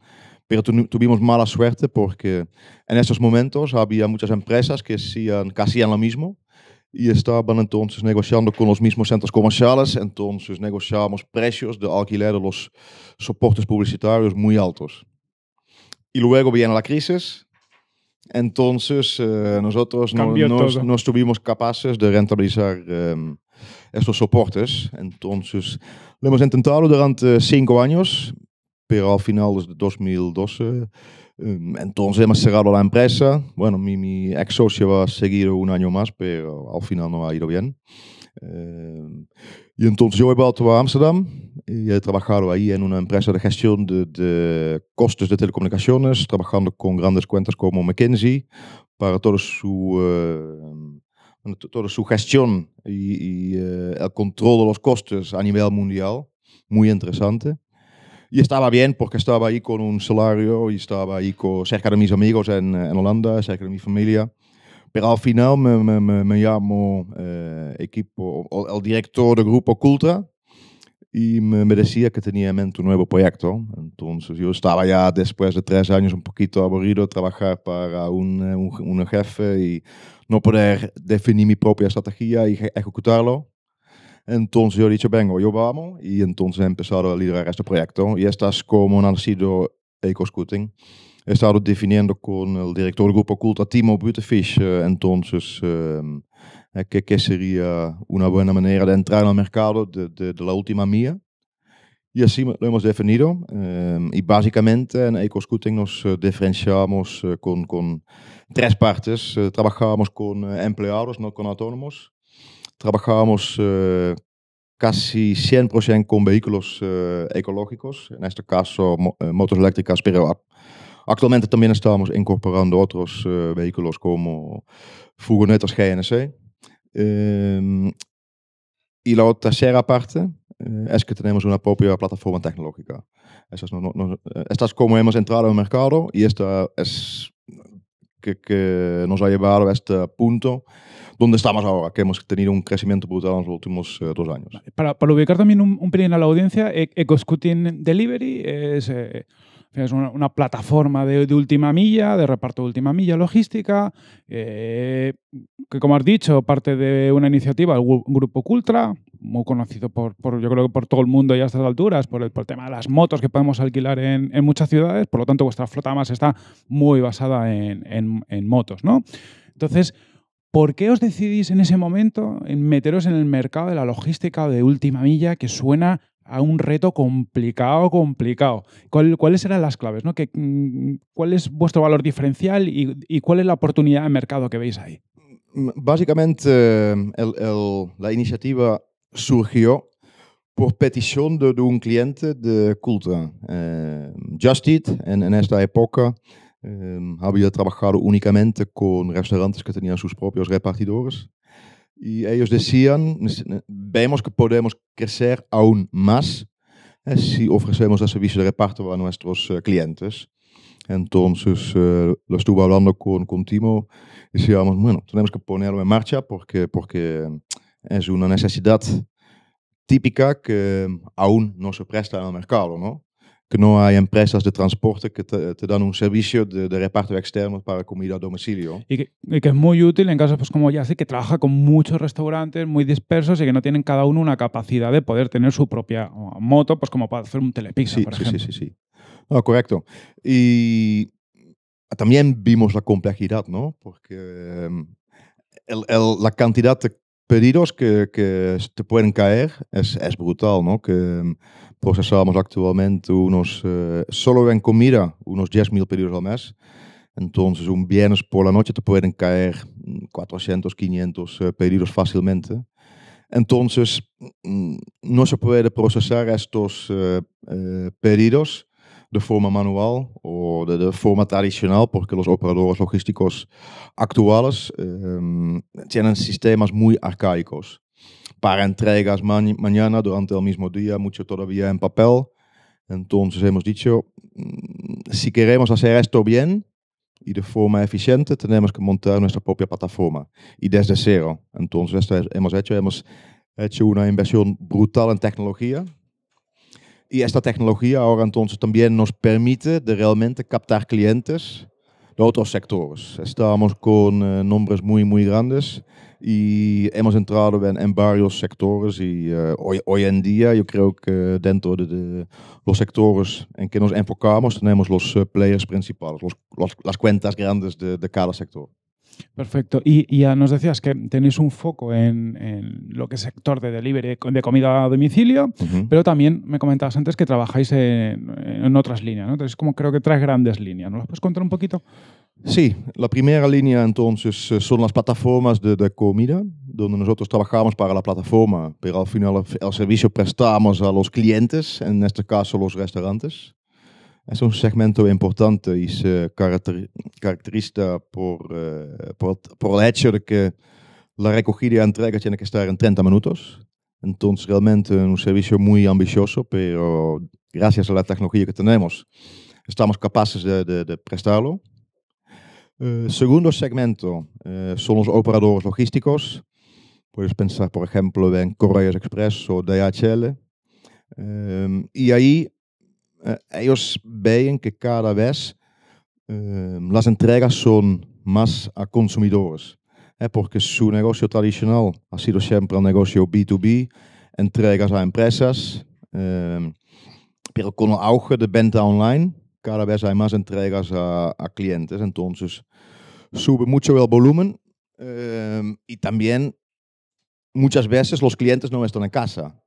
S6: Pero tuvimos mala suerte porque en estos momentos había muchas empresas que hacían, casi lo mismo, y estaban entonces negociando con los mismos centros comerciales, entonces negociamos precios de alquiler de los soportes publicitarios muy altos. Y luego viene la crisis, entonces eh, nosotros no, no, estuvimos capaces de rentabilizar em, estos soportes. Entonces lo hemos intentado durante cinco años, pero al final de 2012 Em, entonces hemos cerrado la empresa. Bueno, mi, ex socio va a seguir un año más, pero al final no ha ido bien. Em, y entonces yo he vuelto a Amsterdam y he trabajado ahí en una empresa de gestión de, costes de telecomunicaciones, trabajando con grandes cuentas como McKinsey, para em, toda su, su gestión y, eh, el control de los costes a nivel mundial. Muy interesante. Y estaba bien porque estaba ahí con un salario y estaba ahí con, cerca de mis amigos en, en Holanda, cerca de mi familia. Pero al final me, me, me, llamó eh, equipo, el director del grupo Cultra y me, decía que tenía en mente un nuevo proyecto. Entonces yo estaba ya después de tres años un poquito aburrido trabajar para un, un, un jefe y no poder definir mi propia estrategia y ejecutarlo. Entonces yo he dicho, vengo, yo vamos. Y entonces he empezado a liderar este proyecto. Y estas como han sido Ecoscooting. He estado definiendo con el director del grupo Culta, Timo Butefish. Eh, entonces, eh, eh, que, que sería una buena manera de entrar al mercado de, de, de la última mía. Y así lo hemos definido. Eh, y básicamente en Ecoscooting nos uh, diferenciamos uh, con, con tres partes. Uh, trabajamos con empleados, no con autónomos. trabajamos eh, casi 100% con vehículos eh, ecológicos, en este caso eh, motos eléctricas, pero actualmente también estamos incorporando otros vehículos como furgonetas GNC. Em, y la tercera parte es que tenemos una propia plataforma tecnológica. Estas, no, como hemos entrado en el mercado y esta es que, que nos ha llevado a este punto dónde estamos ahora, que hemos tenido un crecimiento brutal en los últimos eh, dos años.
S1: Para, para, ubicar también un, un, pelín a la audiencia, e-, EcoScooting Delivery es, eh, es una, plataforma de, de, última milla, de reparto de última milla logística, eh, que como has dicho, parte de una iniciativa del Grupo Cultra, muy conocido por, por, yo creo que por todo el mundo y a estas alturas, por el, por el tema de las motos que podemos alquilar en, en, muchas ciudades, por lo tanto vuestra flota más está muy basada en, en, en motos, ¿no? Entonces, ¿Por qué os decidís en ese momento en meteros en el mercado de la logística de última milla que suena a un reto complicado, complicado? ¿Cuáles eran las claves? ¿no? Mm, ¿Cuál es vuestro valor diferencial y, cuál es la oportunidad de mercado que veis ahí?
S6: Mm, básicamente, la iniciativa surgió por petición de, un cliente de Cultra, eh, Just en, en esta época había trabajado únicamente con restaurantes que tenían sus propios repartidores. Y ellos decían, vemos que podemos crecer aún más eh, si ofrecemos el servicio de reparto a nuestros eh, clientes. Entonces, eh, lo estuve hablando con, con y Decíamos, bueno, tenemos que ponerlo en marcha porque, porque es una necesidad típica que aún no se presta en el mercado, ¿no? no hay empresas de transporte que te, dan un servicio de, reparto externo para comida a domicilio.
S1: Y que, es muy útil en casos pues como sé, que trabaja con muchos restaurantes muy dispersos y que no tienen cada uno una capacidad de poder tener su propia moto, pues como para hacer un telepizza, sí, por sí, Sí, sí,
S6: sí. Ah, correcto. Y también vimos la complejidad, ¿no? Porque em, el, la cantidad de pedidos que, que te pueden caer es, es brutal, ¿no? Que em, Procesamos actualmente unos, eh, solo en comida, unos 10.000 pedidos al mes. Entonces, un viernes por la noche te pueden caer 400, 500 pedidos fácilmente. Entonces, mm, no se puede procesar estos eh, eh, pedidos de forma manual o de, forma tradicional, porque los operadores logísticos actuales em, tienen sistemas muy arcaicos. para entregas mañana durante el mismo día, mucho todavía en papel. Entonces hemos dicho, mm, si queremos hacer esto bien y de forma eficiente, tenemos que montar nuestra propia plataforma y desde cero. Entonces hemos hecho, hemos hecho una inversión brutal en tecnología. Y esta tecnología ahora entonces también nos permite de realmente captar clientes de otros sectores. Estamos con eh, nombres muy, muy grandes. y hemos entrado en, en varios sectores y eh, hoy, hoy, en día yo creo que dentro de, los sectores en que nos enfocamos tenemos los eh, players principales, las cuentas grandes de, cada sector.
S1: Perfecto. Y, ya nos decías que tenéis un foco en, en, lo que es sector de delivery de comida a domicilio, pero también me comentabas antes que trabajáis en, en otras líneas, ¿no? Entonces, como creo que tres grandes líneas. ¿Nos las puedes contar un poquito?
S6: Sí, la primera línea entonces eh, son las plataformas de, comida, donde nosotros trabajamos para la plataforma, pero al final el servicio prestamos a los clientes, en este caso los restaurantes. Es un segmento importante y se caracteriza eh, por, por, el hecho de que la recogida y entrega tiene que estar en 30 minutos. Entonces realmente un servicio muy ambicioso, pero gracias a la tecnología que tenemos estamos capaces de prestarlo. Eh, segundo segmento, eh, son los operadores logísticos. Puedes pensar, por ejemplo, en Correos Express o DHL. y e ahí eh, ellos ven que cada vez las entregas son más a consumidores. porque su negocio tradicional ha sido siempre un negocio B2B, entregas a empresas. pero con el auge de venta online, cada vez hay más entregas a, clientes, entonces sube mucho el volumen em, y también muchas veces los clientes no están en casa.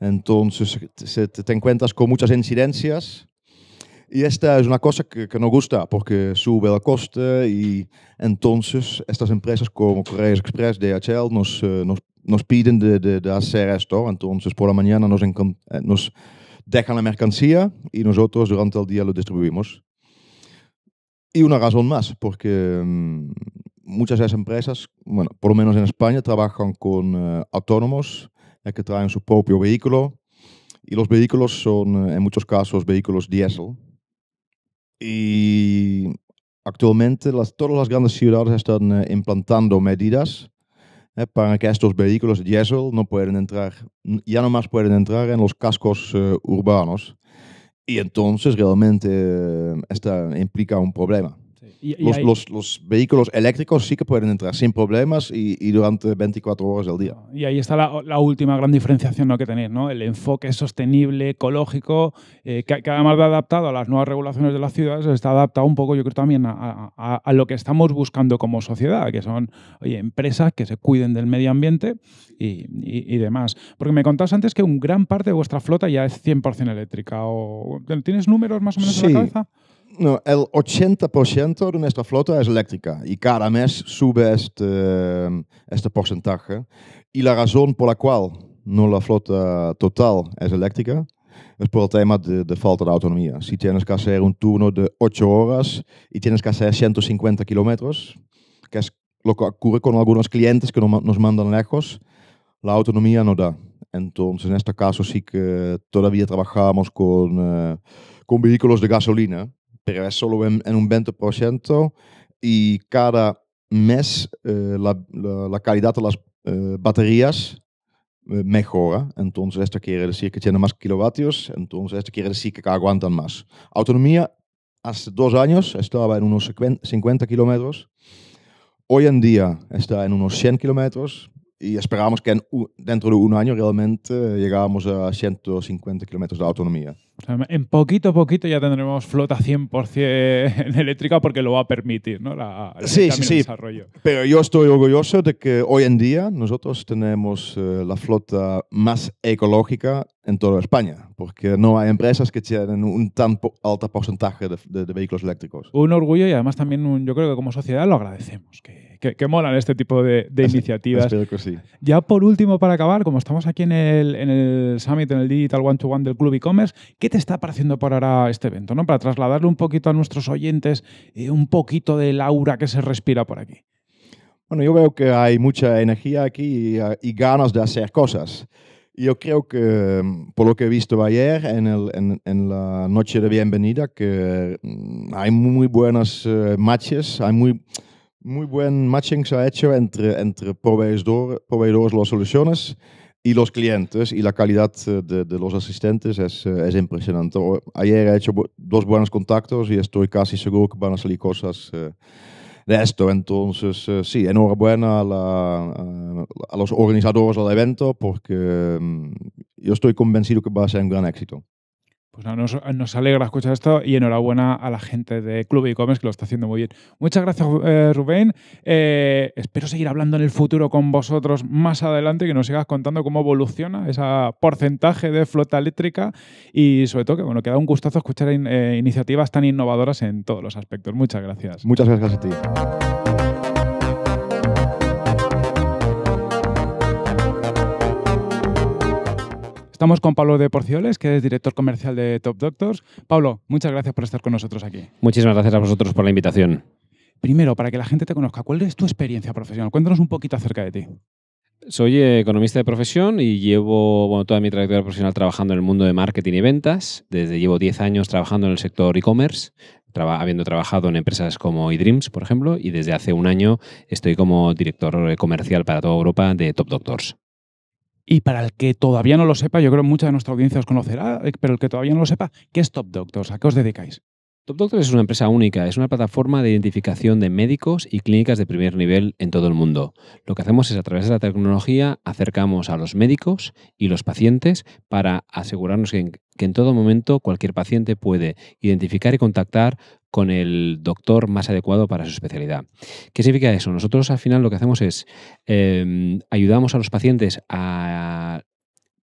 S6: Entonces te, encuentras con muchas incidencias y esta es una cosa que, no gusta porque sube el coste y entonces estas empresas como Correos Express, DHL eh, nos, nos, piden de, de, hacer esto. Entonces por la mañana nos, eh, nos dejan la mercancía y nosotros durante el día lo distribuimos. Y una razón más, porque mm, muchas de empresas, bueno, por lo menos en España, trabajan con eh, autónomos que traen su propio vehículo. Y los vehículos son, eh, en muchos casos, vehículos diésel. Y actualmente las, todas las grandes ciudades están eh, implantando medidas eh, para que estos vehículos diesel no pueden entrar, ya no más pueden entrar en los cascos eh, urbanos. Y entonces realmente eh, esto implica un problema los, los, vehículos eléctricos sí que pueden entrar sin problemas y, durante 24 horas del día.
S1: Y ahí está la, última gran diferenciación ¿no? que tenéis, El enfoque sostenible, ecológico, eh, que, además de adaptado a las nuevas regulaciones de las ciudades, está adaptado un poco, yo creo, también a, lo que estamos buscando como sociedad, que son empresas que se cuiden del medio ambiente y, demás. Porque me contabas antes que un gran parte de vuestra flota ya es 100% eléctrica. O, ¿Tienes números más o menos en la cabeza?
S6: el 80% de nuestra flota es eléctrica y cada mes sube este, eh, este porcentaje. Y la razón por la cual no la flota total es eléctrica es por el tema de, de, falta de autonomía. Si tienes que hacer un turno de 8 horas y tienes que hacer 150 kilómetros, que es lo que ocurre con algunos clientes que nos mandan lejos, la autonomía no da. Entonces, en este caso sí que todavía trabajamos con, eh, con vehículos de gasolina, pero solo en, un 20%. Y cada mes eh, la, la, calidad de las baterías mejora. Entonces, esto quiere decir que tiene más kilovatios. Entonces, esto quiere decir que aguantan más. Autonomía, hace dos años estaba en unos 50 kilómetros. Hoy en día está en unos 100 kilómetros. Y esperábamos que dentro de un año realmente llegáramos a 150 kilómetros de autonomía.
S1: En poquito a poquito ya tendremos flota 100% eléctrica porque lo va a permitir, ¿no? La, el sí, sí, sí.
S6: Pero yo estoy orgulloso de que hoy en día nosotros tenemos eh, la flota más ecológica en toda España, porque no hay empresas que tienen un tan alta alto porcentaje de, vehículos eléctricos.
S1: Un orgullo y además también yo creo que como sociedad lo agradecemos,
S6: que que, molan este tipo de, iniciativas.
S1: Ya por último, para acabar, como estamos aquí en el, en el Summit, en el Digital One to One del Club e-commerce, ¿qué te está pareciendo por ahora este evento? ¿no? Para trasladarle un poquito a nuestros oyentes eh, un poquito del aura que se respira por aquí.
S6: Bueno, yo veo que hay mucha energía aquí y, ganas de hacer cosas. Yo creo que, por lo que he visto ayer en, el, en, la noche de bienvenida, que mm, hay muy buenos eh, matches, hay muy muy buen matching se ha hecho entre, entre proveedores, de las soluciones y los clientes y la calidad eh, de, los asistentes es, eh, es, impresionante. Ayer he hecho dos buenos contactos y estoy casi seguro que van a salir cosas eh, de esto. Entonces, sí, enhorabuena a, a los organizadores del evento porque mm, yo estoy convencido que va a ser un gran éxito.
S1: Pues nos, alegra escuchar esto y enhorabuena a la gente de Club e-commerce que lo está haciendo muy bien. Muchas gracias, eh, Rubén. Eh, espero seguir hablando en el futuro con vosotros más adelante, y que nos sigas contando cómo evoluciona ese porcentaje de flota eléctrica y sobre todo que bueno, queda un gustazo escuchar eh, iniciativas tan innovadoras en todos los aspectos. Muchas gracias.
S6: Muchas gracias a ti.
S1: Estamos con Pablo de Porcioles, que es director comercial de Top Doctors. Pablo, muchas gracias por estar con nosotros aquí.
S7: Muchísimas gracias a vosotros por la invitación.
S1: Primero, para que la gente te conozca, ¿cuál es tu experiencia profesional? Cuéntanos un poquito acerca de ti.
S7: Soy economista de profesión y llevo toda mi trayectoria profesional trabajando en el mundo de marketing y ventas. Desde llevo 10 años trabajando en el sector e-commerce, habiendo trabajado en empresas como eDreams, por ejemplo, y desde hace un año estoy como director comercial para toda Europa de Top Doctors. Y para el que todavía
S1: no lo sepa, yo creo que mucha de nuestra audiencia os conocerá, eh, pero el que todavía no lo sepa, ¿qué es Top Doctors? ¿A qué os dedicáis?
S7: Top Doctor es una empresa única, es una plataforma de identificación de médicos y clínicas de primer nivel en todo el mundo. Lo que hacemos es a través de la tecnología acercamos a los médicos y los pacientes para asegurarnos que en, todo momento cualquier paciente puede identificar y contactar con el doctor más adecuado para su especialidad. ¿Qué significa eso? Nosotros al final lo que hacemos es em, ayudamos a los pacientes a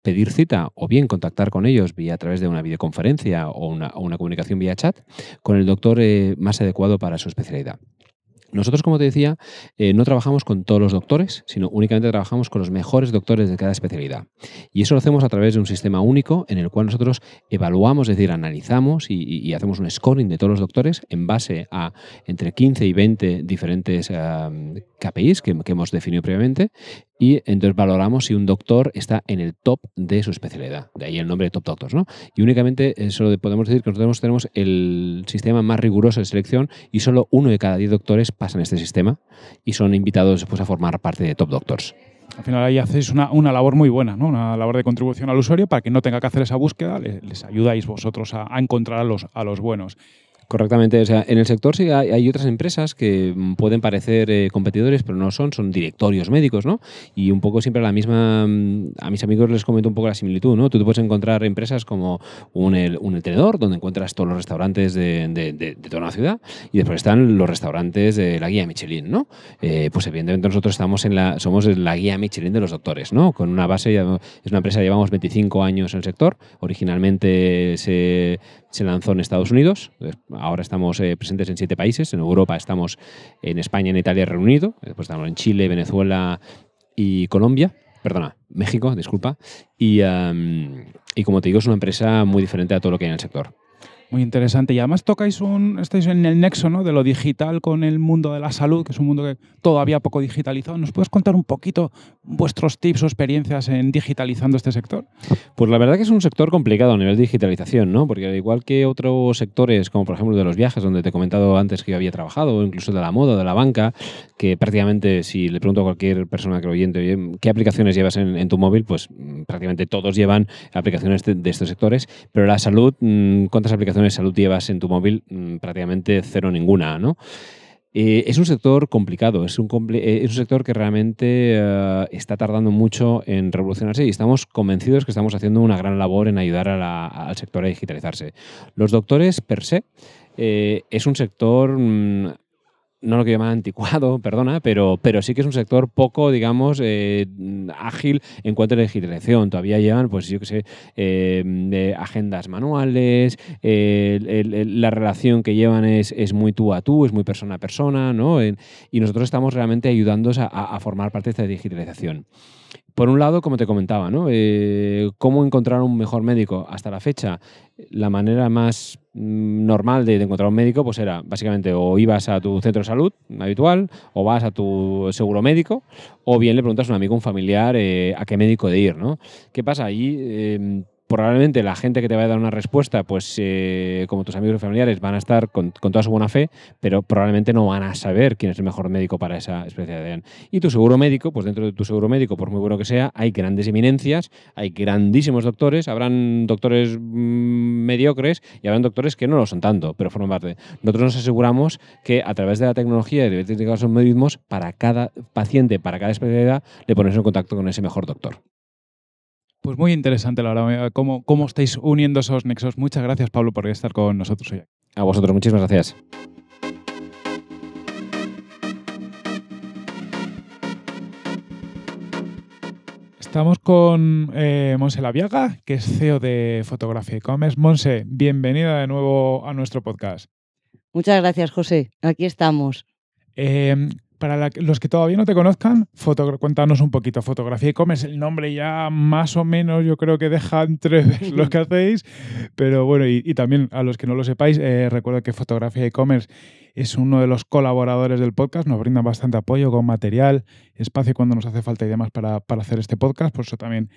S7: pedir cita o bien contactar con ellos vía a través de una videoconferencia o una, comunicación vía chat con el doctor eh, más adecuado para su especialidad. Nosotros, como te decía, eh, no trabajamos con todos los doctores, sino únicamente trabajamos con los mejores doctores de cada especialidad. Y eso lo hacemos a través de un sistema único en el cual nosotros evaluamos, es decir, analizamos y, hacemos un scoring de todos los doctores en base a entre 15 y 20 diferentes ah, KPIs que, hemos definido previamente y entonces valoramos si un doctor está en el top de su especialidad. De ahí el nombre de Top Doctors, ¿no? Y únicamente eh, solo podemos decir que nosotros tenemos el sistema más riguroso de selección y solo uno de cada diez doctores pasa en este sistema y son invitados después pues, a formar parte de Top Doctors.
S1: Al final ahí hacéis una, labor muy buena, ¿no? una labor de contribución al usuario para que no tenga que hacer esa búsqueda, les,
S7: ayudáis vosotros a, a encontrar a los, a los buenos. Correctamente. O sea, en el sector sí hay, otras empresas que mm, pueden parecer eh, competidores, pero no son, son directorios médicos, ¿no? Y un poco siempre la misma. Mm, a mis amigos les comento un poco la similitud, ¿no? Tú te puedes encontrar empresas como un, el, donde encuentras todos los restaurantes de, toda la ciudad, y después están los restaurantes de la guía Michelin, ¿no? Eh, pues evidentemente nosotros estamos en la, somos la guía Michelin de los doctores, ¿no? Con una base, es una empresa, llevamos 25 años en el sector, originalmente se, se lanzó en Estados Unidos. Ahora estamos eh, presentes en siete países. En Europa estamos en España, en Italia, Reino Unido. Después estamos en Chile, Venezuela y Colombia. Perdona, México, disculpa. y como te digo, es una empresa muy diferente a todo lo que hay en el sector. Muy interesante. Y además tocáis un, estáis en el nexo ¿no? de lo digital con
S1: el mundo de la salud, que es un mundo que todavía poco digitalizado. ¿Nos puedes contar un poquito vuestros
S7: tips o experiencias en digitalizando este sector? Pues la verdad que es un sector complicado a nivel de digitalización, ¿no? Porque al igual que otros sectores, como por ejemplo de los viajes, donde te he comentado antes que yo había trabajado, o incluso de la moda, de la banca, que prácticamente si le pregunto a cualquier persona que lo oyente, ¿qué aplicaciones llevas en, tu móvil? Pues mm, prácticamente todos llevan aplicaciones de estos sectores. Pero la salud, mm, ¿cuántas aplicaciones? de salud llevas en tu móvil mm, prácticamente cero ninguna, eh, es un sector complicado, es un, eh, un sector que realmente eh, está tardando mucho en revolucionarse y estamos convencidos que estamos haciendo una gran labor en ayudar al sector a digitalizarse. Los doctores, per se, es un sector mm, no lo que llaman anticuado, perdona, pero, pero sí que es un sector poco, digamos, eh, ágil en cuanto a la digitalización. Todavía llevan, pues yo que sé, eh, agendas manuales, la relación que llevan es, muy tú a tú, es muy persona a persona, ¿no? y nosotros estamos realmente ayudando a, a formar parte de esta digitalización por un lado, como te comentaba, ¿no? Eh, ¿Cómo encontrar un mejor médico? Hasta la fecha, la manera más mm, normal de, encontrar un médico pues era básicamente o ibas a tu centro de salud habitual, o vas a tu seguro médico, o bien le preguntas a un amigo, un familiar, eh, a qué médico de ir, ¿no? ¿Qué pasa? Ahí em, probablemente la gente que te va a dar una respuesta, pues eh, como tus amigos y familiares van a estar con, toda su buena fe, pero probablemente no van a saber quién es el mejor médico para esa especie especialidad. Y tu seguro médico, pues dentro de tu seguro médico, por muy bueno que sea, hay grandes eminencias, hay grandísimos doctores, habrán doctores mm, mediocres y habrán doctores que no lo son tanto, pero forman parte. Nosotros nos aseguramos que a través de la tecnología y de los algoritmos, para cada paciente, para cada especialidad, le pones en contacto con ese mejor doctor.
S1: Pues muy interesante, Laura, cómo, cómo estáis uniendo esos nexos. Muchas gracias, Pablo, por estar con nosotros hoy.
S7: A vosotros, muchísimas gracias.
S1: Estamos con eh, Monse Laviaga, que es CEO de Fotografía y Comes. Monse, bienvenida de nuevo a nuestro podcast.
S8: Muchas gracias, José. Aquí estamos.
S1: Em, para los que todavía no te conozcan, cuéntanos un poquito. Fotografía e-commerce, el nombre ya más o menos yo creo que deja entrever lo que hacéis, pero bueno, y, también a los que no lo sepáis, eh, recuerdo que Fotografía e-commerce es uno de los colaboradores del podcast, nos brinda bastante apoyo con material, espacio cuando nos hace falta y demás para, hacer este podcast, por eso también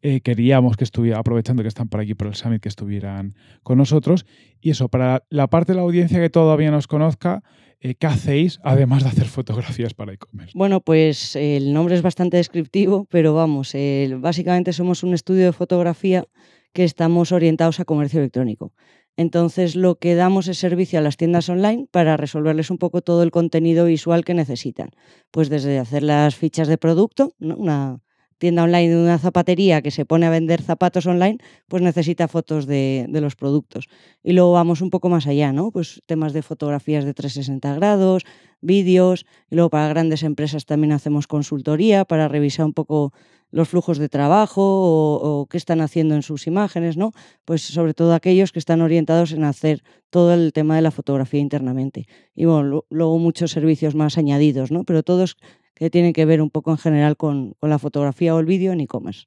S1: eh, queríamos que estuviera, aprovechando que están por aquí por el Summit, que estuvieran con nosotros. Y eso, para la parte de la audiencia que todavía nos conozca, eh, ¿Qué hacéis además de hacer fotografías para e-commerce?
S8: Bueno, pues eh, el nombre es bastante descriptivo, pero vamos, básicamente somos un estudio de fotografía que estamos orientados a comercio electrónico. Entonces, lo que damos es servicio a las tiendas online para resolverles un poco todo el contenido visual que necesitan. Pues desde hacer las fichas de producto, una, tienda online de una zapatería que se pone a vender zapatos online, pues necesita fotos de, los productos. Y luego vamos un poco más allá, ¿no? Pues temas de fotografías de 360 grados, vídeos, y luego para grandes empresas también hacemos consultoría para revisar un poco los flujos de trabajo o, qué están haciendo en sus imágenes, ¿no? Pues sobre todo aquellos que están orientados en hacer todo el tema de la fotografía internamente. Y bueno, luego muchos servicios más añadidos, ¿no? Pero todos que tienen que ver un poco en general con, la fotografía o el vídeo en e-commerce.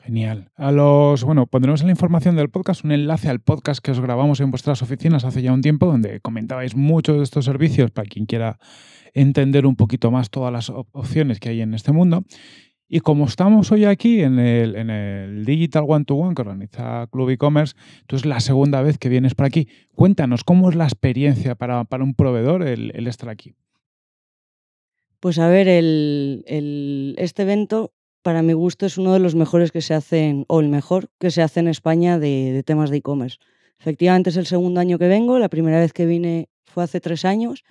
S1: Genial. A los, bueno, pondremos en la información del podcast un enlace al podcast que os grabamos en vuestras oficinas hace ya un tiempo, donde comentabais muchos de estos servicios para quien quiera entender un poquito más todas las opciones que hay en este mundo. Y como estamos hoy aquí en el, Digital One to One que organiza Club e-commerce, tú es la segunda vez que vienes para aquí. Cuéntanos cómo es la experiencia para, un proveedor el estar aquí.
S8: Pues a ver, este evento para mi gusto es uno de los mejores que se hacen, o el mejor que se hace en España de, temas de e-commerce. Efectivamente es el segundo año que vengo, la primera vez que vine fue hace tres años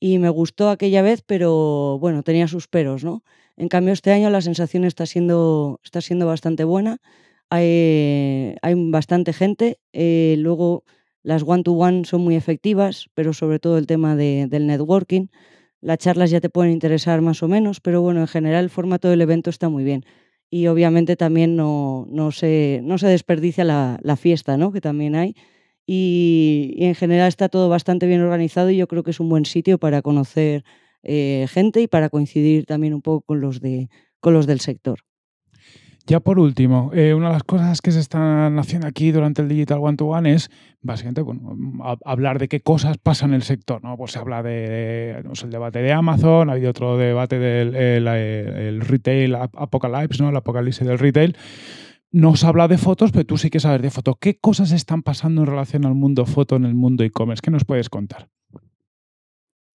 S8: y me gustó aquella vez, pero bueno, tenía sus peros, ¿no? En cambio este año la sensación está siendo, está siendo bastante buena, eh, hay, bastante gente, eh, luego las one-to-one son muy efectivas, pero sobre todo el tema del networking las charlas ya te pueden interesar más o menos, pero bueno, en general el formato del evento está muy bien. Y obviamente también no, se, no se, desperdicia la, fiesta, ¿no? que también hay. Y, en general está todo bastante bien organizado y yo creo que es un buen sitio para conocer eh, gente y para coincidir también un poco con los, de, con los del sector.
S1: Ya por último, eh, una de las cosas que se están haciendo aquí durante el Digital One to One es básicamente hablar de qué cosas pasan en el sector. ¿no? Pues se habla de, el debate de Amazon, ha habido otro debate del eh, eh, retail apocalypse, ¿no? el apocalipsis del retail. Nos habla de fotos, pero tú sí que sabes de fotos. ¿Qué cosas están pasando en relación al mundo foto, en el mundo e-commerce? ¿Qué nos puedes contar?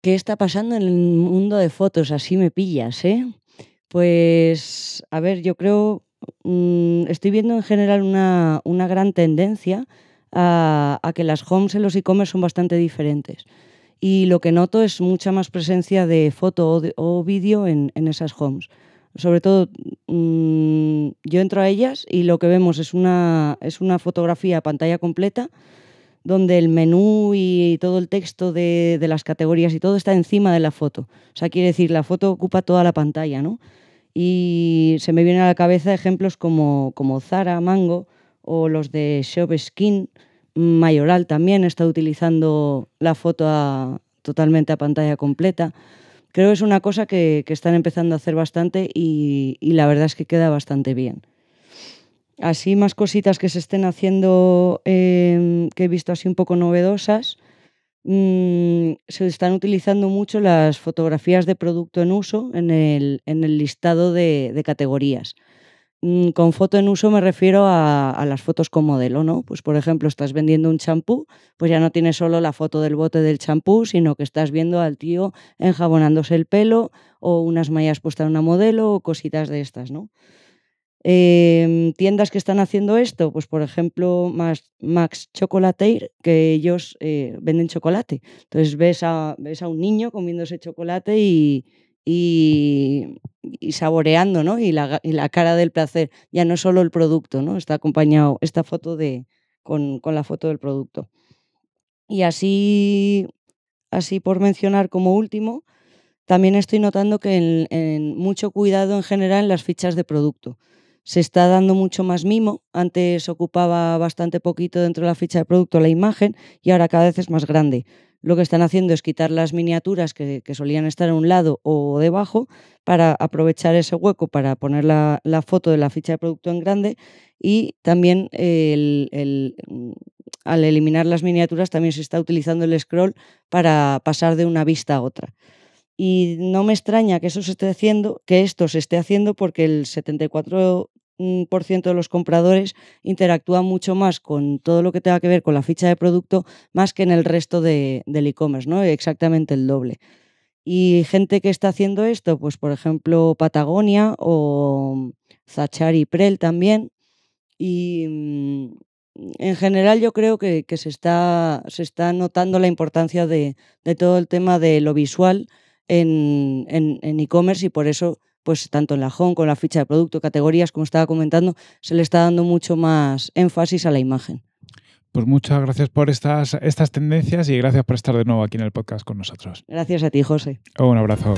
S8: ¿Qué está pasando en el mundo de fotos? Así me pillas, ¿eh? Pues, a ver, yo creo Mm, estoy viendo en general una, una gran tendencia a, a, que las homes en los e-commerce son bastante diferentes. Y lo que noto es mucha más presencia de foto o, vídeo en, en, esas homes. Sobre todo, mm, yo entro a ellas y lo que vemos es una, es una fotografía a pantalla completa donde el menú y todo el texto de, de, las categorías y todo está encima de la foto. O sea, quiere decir, la foto ocupa toda la pantalla, ¿no? Y se me vienen a la cabeza ejemplos como, Zara, Mango o los de Shop Skin. Mayoral también está utilizando la foto totalmente a pantalla completa. Creo que es una cosa que, están empezando a hacer bastante y, la verdad es que queda bastante bien. Así más cositas que se estén haciendo eh, que he visto así un poco novedosas. Mm, se están utilizando mucho las fotografías de producto en uso en el, listado de, categorías. Mm, con foto en uso me refiero a, a, las fotos con modelo, ¿no? Pues por ejemplo, estás vendiendo un champú, pues ya no tienes solo la foto del bote del champú, sino que estás viendo al tío enjabonándose el pelo o unas mallas puestas en una modelo o cositas de estas, ¿no? Em, tiendas que están haciendo esto, pues por ejemplo Max, Max que ellos eh, venden chocolate. Entonces ves a, a un niño comiéndose chocolate y, saboreando, ¿no? Y la, cara del placer, ya no solo el producto, ¿no? Está acompañado esta foto de, con, la foto del producto. Y así, así por mencionar como último, también estoy notando que en, en mucho cuidado en general en las fichas de producto se está dando mucho más mimo. Antes ocupaba bastante poquito dentro de la ficha de producto la imagen y ahora cada vez es más grande. Lo que están haciendo es quitar las miniaturas que, solían estar a un lado o debajo para aprovechar ese hueco para poner la, foto de la ficha de producto en grande y también mm, al eliminar las miniaturas también se está utilizando el scroll para pasar de una vista a otra. Y no me extraña que eso se esté haciendo, que esto se esté haciendo porque el 74% mm, de los compradores interactúan mucho más con todo lo que tenga que ver con la ficha de producto más que en el resto de, del e-commerce, ¿no? Exactamente el doble. Y gente que está haciendo esto, pues por ejemplo Patagonia o Zachari Prel también. Y mm, en general yo creo que, que se, está, se, está, notando la importancia de, de todo el tema de lo visual en e-commerce y por eso, pues tanto en la home con la ficha de producto, categorías, como estaba comentando, se le está dando mucho más énfasis a la imagen.
S1: Pues muchas gracias por estas, estas tendencias y gracias por estar de nuevo aquí en el podcast con nosotros.
S8: Gracias a ti, José.
S1: Un abrazo.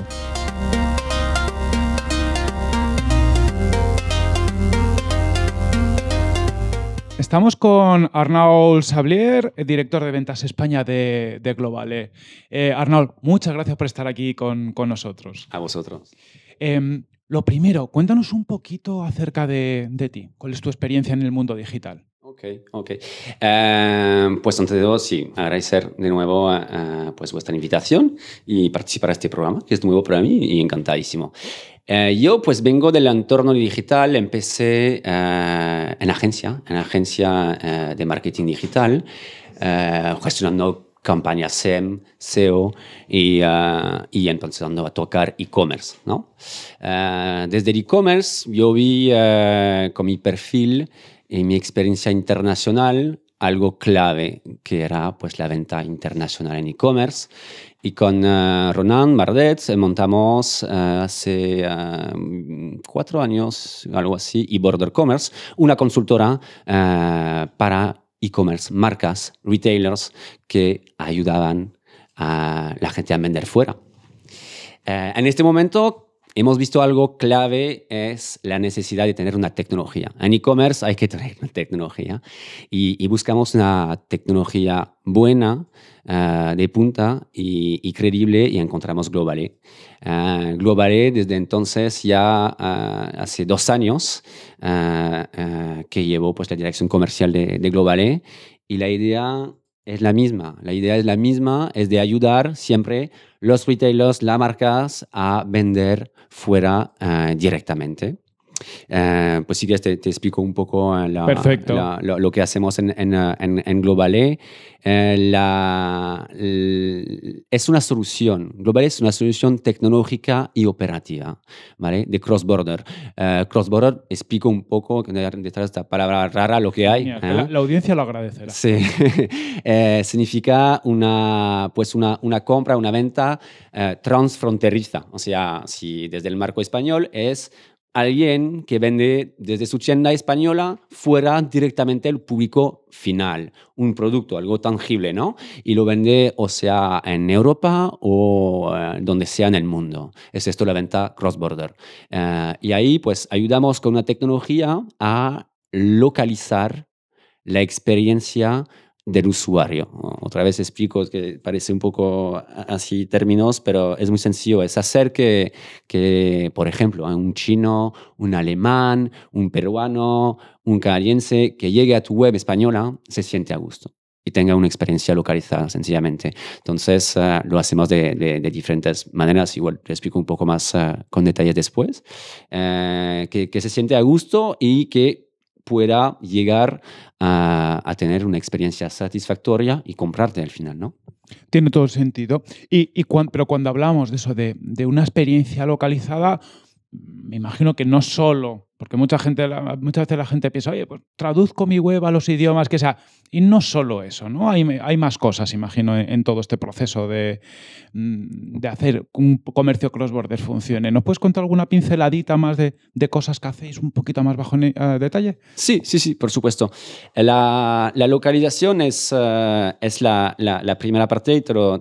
S1: Estamos con Arnaud Sablier, director de ventas España de, Globale. Global. Eh. Eh, Arnaud, muchas gracias por estar aquí con, nosotros. A vosotros. Em, lo primero, cuéntanos un poquito acerca de, ti. ¿Cuál es tu experiencia en el mundo digital? Ok,
S9: ok. Em, pues antes de todo, sí, agradecer de nuevo pues, vuestra invitación y participar a este programa, que es nuevo para mí y encantadísimo. Eh, yo pues vengo del entorno digital, empecé eh, en agencia, en agencia eh, de marketing digital, gestionando campañas SEM, SEO y, y, empezando a tocar e-commerce. ¿no? desde el e-commerce yo vi con mi perfil y mi experiencia internacional algo clave que era pues la venta internacional en e-commerce y con eh, Ronan Bardet eh, montamos eh, hace cuatro años, algo así, y Border Commerce, una consultora para e-commerce, marcas, retailers que ayudaban a la gente a vender fuera. en este momento hemos visto algo clave es la necesidad de tener una tecnología. En e-commerce hay que tener una tecnología y, buscamos una tecnología buena, eh, de punta y, creíble y encontramos Globale. Eh, Globalé, e desde entonces ya eh, hace dos años que llevo pues, la dirección comercial de, de e y la idea es la misma, la idea es la misma, es de ayudar siempre los retailers, las marcas a vender fuera eh, directamente. Eh, pues si te, explico un poco eh, la, lo, que hacemos en, en, eh, e. la, es una solución, Globale es una solución tecnológica y operativa, ¿vale? De cross-border. cross-border, explico un poco, detrás de esta palabra rara, lo que hay. la,
S1: audiencia lo agradecerá. Sí.
S9: significa una, pues una, una, compra, una venta transfronteriza. O sea, si desde el marco español es alguien que vende desde su tienda española fuera directamente el público final, un producto, algo tangible, ¿no? Y lo vende o sea en Europa o eh, donde sea en el mundo. Es esto la venta cross-border. Eh, y ahí pues ayudamos con una tecnología a localizar la experiencia del usuario. Otra vez explico que parece un poco así términos, pero es muy sencillo. Es hacer que, que por ejemplo, un chino, un alemán, un peruano, un canadiense que llegue a tu web española se siente a gusto y tenga una experiencia localizada, sencillamente. Entonces, ah, lo hacemos de, diferentes maneras, igual te explico un poco más ah, con detalles después, eh, que, que se siente a gusto y que pueda llegar a, tener una experiencia satisfactoria y comprarte al final, ¿no?
S1: Tiene todo sentido. Y, pero cuando hablamos de eso, de, de una experiencia localizada, me imagino que no solo porque mucha gente, muchas veces la gente piensa, oye, pues traduzco mi web a los idiomas que sea. Y no solo eso, ¿no? Hay, más cosas, imagino, en, todo este proceso mm, de, hacer que un comercio cross-border funcione. ¿Nos puedes contar alguna pinceladita más de, cosas que hacéis un poquito más bajo en, eh, detalle?
S9: Sí, sí, sí, por supuesto. La, localización es, eh, es la, primera parte y te lo,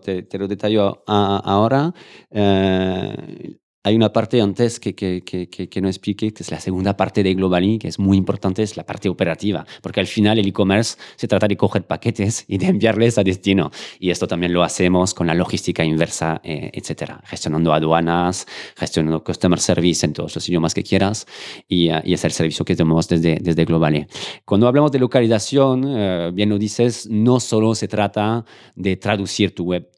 S9: detallo ahora. Eh, hay una parte antes que, que, que, que, no expliqué, que es la segunda parte de Globally, que es muy importante, es la parte operativa, porque al final el e-commerce se trata de coger paquetes y de enviarles a destino. Y esto también lo hacemos con la logística inversa, eh, etcétera, gestionando aduanas, gestionando customer service en todos los idiomas que quieras, y, es eh, el servicio que tenemos desde, desde Globally. Cuando hablamos de localización, eh, bien lo dices, no solo se trata de traducir tu web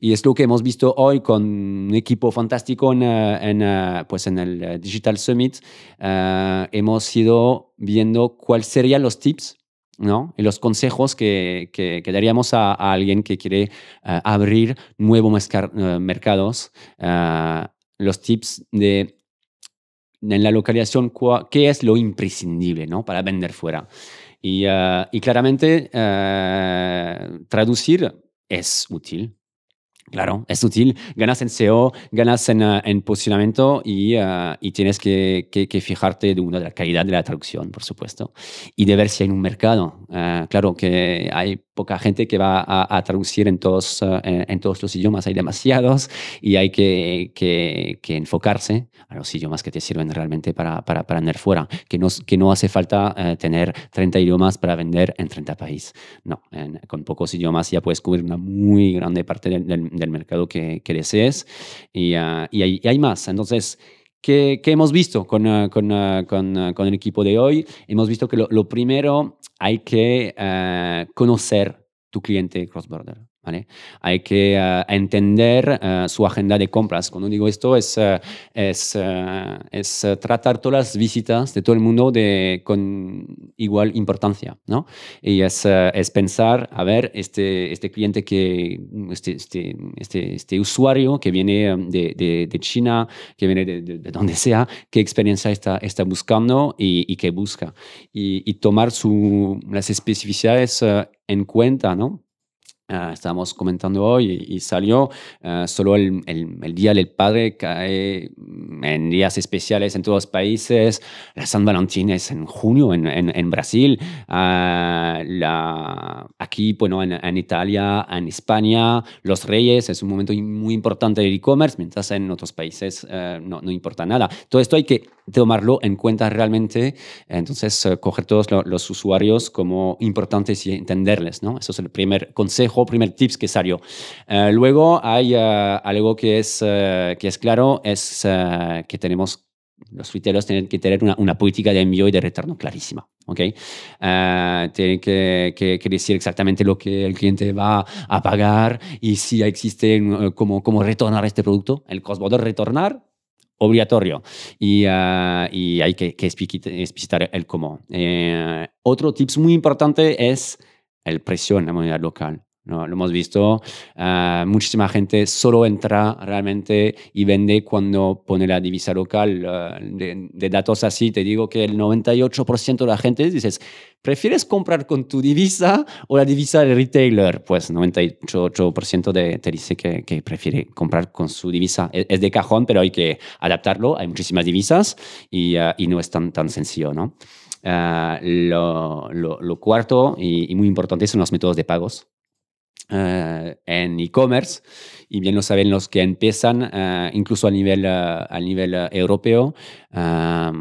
S9: y es lo que hemos visto hoy con un equipo fantástico en, eh, eh, pues en el eh, Digital Summit. hemos ido viendo cuáles serían los tips ¿no? y los consejos que, que, daríamos a, alguien que quiere abrir nuevos mercados. los tips de en la localización qué es lo imprescindible para vender fuera. y claramente traducir es útil, Claro, es útil. Ganas en SEO, ganas eh, en, posicionamiento y, eh, tienes que, que, fijarte de una la calidad de la traducción, por supuesto, y de ver si hay un mercado. Eh, claro que hay poca gente que va a, traducir en todos, eh, en todos los idiomas, hay demasiados y hay que, que, enfocarse a los idiomas que te sirven realmente para, para, para fuera, que no, que no hace falta eh, tener 30 idiomas para vender en 30 países. No, con pocos idiomas ya puedes cubrir una muy grande parte del, del, mercado que, desees ah, y, hay, y hay más. Entonces, que, hemos visto eh, eh, eh, con, el equipo de hoy. Hemos visto que lo, lo primero hay que conocer tu cliente cross-border. Hay que eh, entender eh, su agenda de compras. Cuando digo esto, es, eh, es, tratar todas las visitas de todo el mundo con igual importancia. ¿no? Y es, pensar, a ver, este, este cliente, que, este, este, este, este usuario que viene em, de, de, China, que viene de, de, donde sea, qué experiencia está, está buscando y, qué busca. Y, tomar las especificidades en cuenta, ¿no? Eh, estábamos comentando hoy y, salió eh, solo el, el, Día del Padre cae en días especiales en todos los países, la San Valentín es en junio en, en, Brasil, eh, la, aquí bueno, en, Italia, en España, los Reyes es un momento muy importante del e-commerce, mientras en otros países no, no, importa nada. Todo esto hay que tomarlo en cuenta realmente, entonces coger todos los usuarios como importantes y entenderles, ¿no? Eso es el primer consejo primer tips que salió. Eh, luego hay eh, algo que es, eh, que es claro, es que tenemos los retailers tienen que tener una, política de envío y de retorno clarísima. ¿okay? tienen que, decir exactamente lo que el cliente va a pagar y si existe como cómo, retornar este producto. El cost de retornar, obligatorio. Y, y hay que, que, explicitar el cómo. otro tips muy importante es el precio en la moneda local lo hemos visto. Ah, muchísima gente solo entra realmente y vende cuando pone la divisa local. Ah, de, datos así, te digo que el 98% de la gente dices, ¿prefieres comprar con tu divisa o la divisa del retailer? Pues 98% de, te dice que, prefiere comprar con su divisa. E, es, de cajón, pero hay que adaptarlo. Hay muchísimas divisas y, ah, no es tan, tan sencillo, ¿no? Lo, cuarto y muy importante son los métodos de pagos. Eh, en e-commerce. y bien lo saben los que empiezan, ah, incluso a nivel, ah, a nivel ah, europeo. a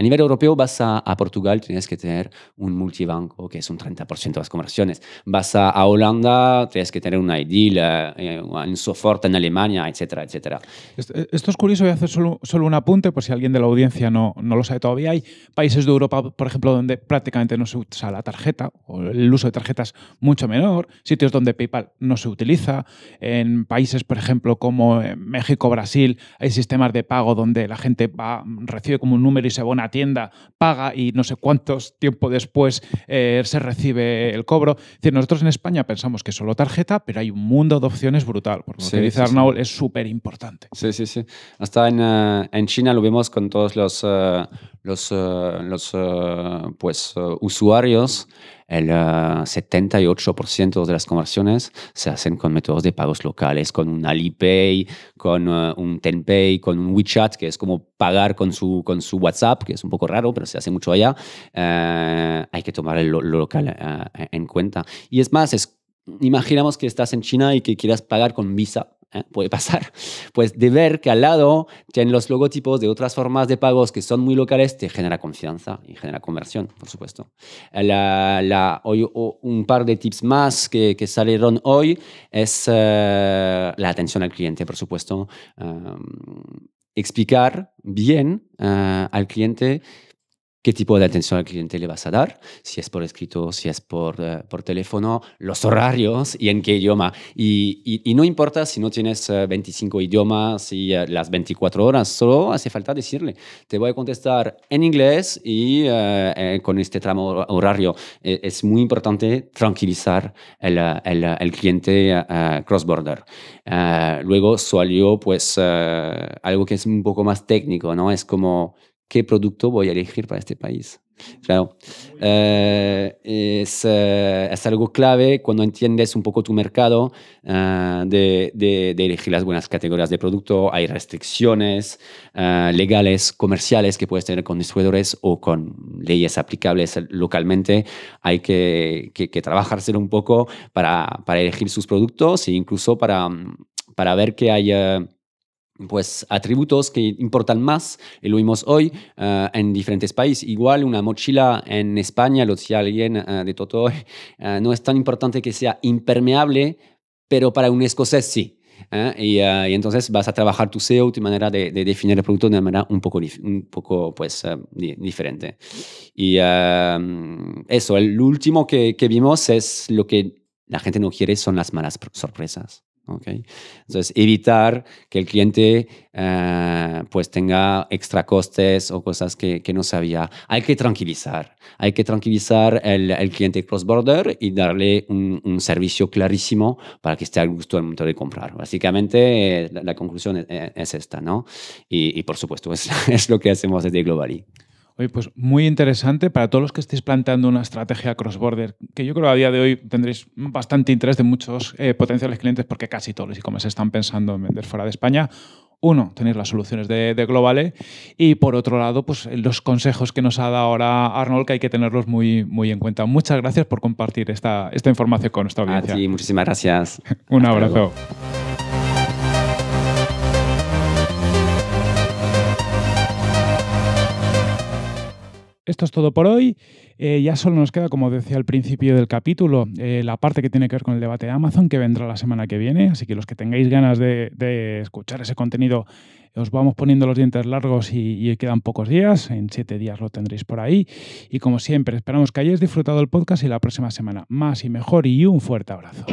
S9: nivel europeo vas a, Portugal, tienes que tener un multibanco, que es un 30% de las conversiones. Vas a, Holanda, tienes que tener un IDIL, un eh, Sofort en Alemania, etcétera, etcétera.
S1: Eh, esto, es curioso, voy a hacer solo, un apunte, por si alguien de la audiencia no, no lo sabe todavía. Hay países de Europa, por ejemplo, donde prácticamente no se usa la tarjeta, o el uso de tarjetas mucho menor, sitios donde PayPal no se utiliza, en países por ejemplo, como eh, México, Brasil, hay sistemas de pago donde la gente va, recibe como un número y se va a una tienda, paga y no sé cuántos tiempo después eh, se recibe el cobro. nosotros en España pensamos que solo tarjeta, pero hay un mundo de opciones brutal. Porque lo que dice Arnaud es súper importante.
S9: Sí, sí, sí. Hasta en, eh, China lo vimos con todos los, los, eh, los eh, pues, eh, usuarios, el 78% de las conversiones se hacen con métodos de pagos locales, con un Alipay, con un Tenpay, con un WeChat, que es como pagar con su, con su WhatsApp, que es un poco raro, pero se hace mucho allá. hay que tomar lo, local en cuenta. Y es más, es, imaginamos que estás en China y que quieras pagar con Visa ¿eh? puede pasar, pues de ver que al lado tienen los logotipos de otras formas de pagos que son muy locales, te genera confianza y genera conversión, por supuesto. La, un par de tips más que, salieron hoy es eh, la atención al cliente, por supuesto. Em, explicar bien eh, al cliente qué tipo de atención al cliente le vas a dar, si es por escrito, si es por, eh, por teléfono, los horarios y en qué idioma. Y, no importa si no tienes 25 eh, idiomas y eh, las 24 horas, solo hace falta decirle, te voy a contestar en inglés y con este tramo horario. E, es muy importante tranquilizar el, cliente cross-border. luego salió pues algo que es un poco más técnico, ¿no? Es como qué producto voy a elegir para este país. Claro, eh, eh, es, algo clave cuando entiendes un poco tu mercado ah, de, elegir las buenas categorías de producto. Hay restricciones ah, legales, comerciales que puedes tener con distribuidores o con leyes aplicables localmente. Hay que, que, trabajárselo un poco para, elegir sus productos e incluso para, para ver que hay pues atributos que importan más, y eh, lo vimos hoy eh, en diferentes países. Igual una mochila en España, lo decía alguien eh, de Toto no es tan importante que sea impermeable, pero para un escocés sí. Y, entonces vas a trabajar tu SEO, tu manera de, definir el producto de una manera un poco, un poco pues, diferente. Y eso, el último que vimos es lo que la gente no quiere, son las malas sorpresas. Entonces, evitar que el cliente eh, pues tenga extra costes o cosas que, que, no sabía. Hay que tranquilizar, hay que tranquilizar el, el cliente cross-border y darle un, servicio clarísimo para que esté al gusto al momento de comprar. Básicamente, eh, la, conclusión eh, es, esta, ¿no? Y, por supuesto, es, es, lo que hacemos desde Globally. E.
S1: Oye, pues muy interesante para todos los que estéis planteando una estrategia cross-border, que yo creo que a día de hoy tendréis bastante interés de muchos eh, potenciales clientes porque casi todos los como se están pensando en vender fuera de España. Uno, tenéis las soluciones de, de, Globale y por otro lado, pues eh, los consejos que nos ha dado ahora Arnold, que hay que tenerlos muy, muy en cuenta. Muchas gracias por compartir esta, esta información con nuestra audiencia. A muchísimas gracias. Un abrazo. esto es todo por hoy. Eh, ya solo nos queda, como decía al principio del capítulo, eh, la parte que tiene que ver con el debate de Amazon, que vendrá la semana que viene. Así que los que tengáis ganas de, de escuchar ese contenido os vamos poniendo los dientes largos y, quedan pocos días, en siete días lo tendréis por ahí. Y como siempre, esperamos que hayáis disfrutado el podcast y la próxima semana más y mejor y un fuerte abrazo.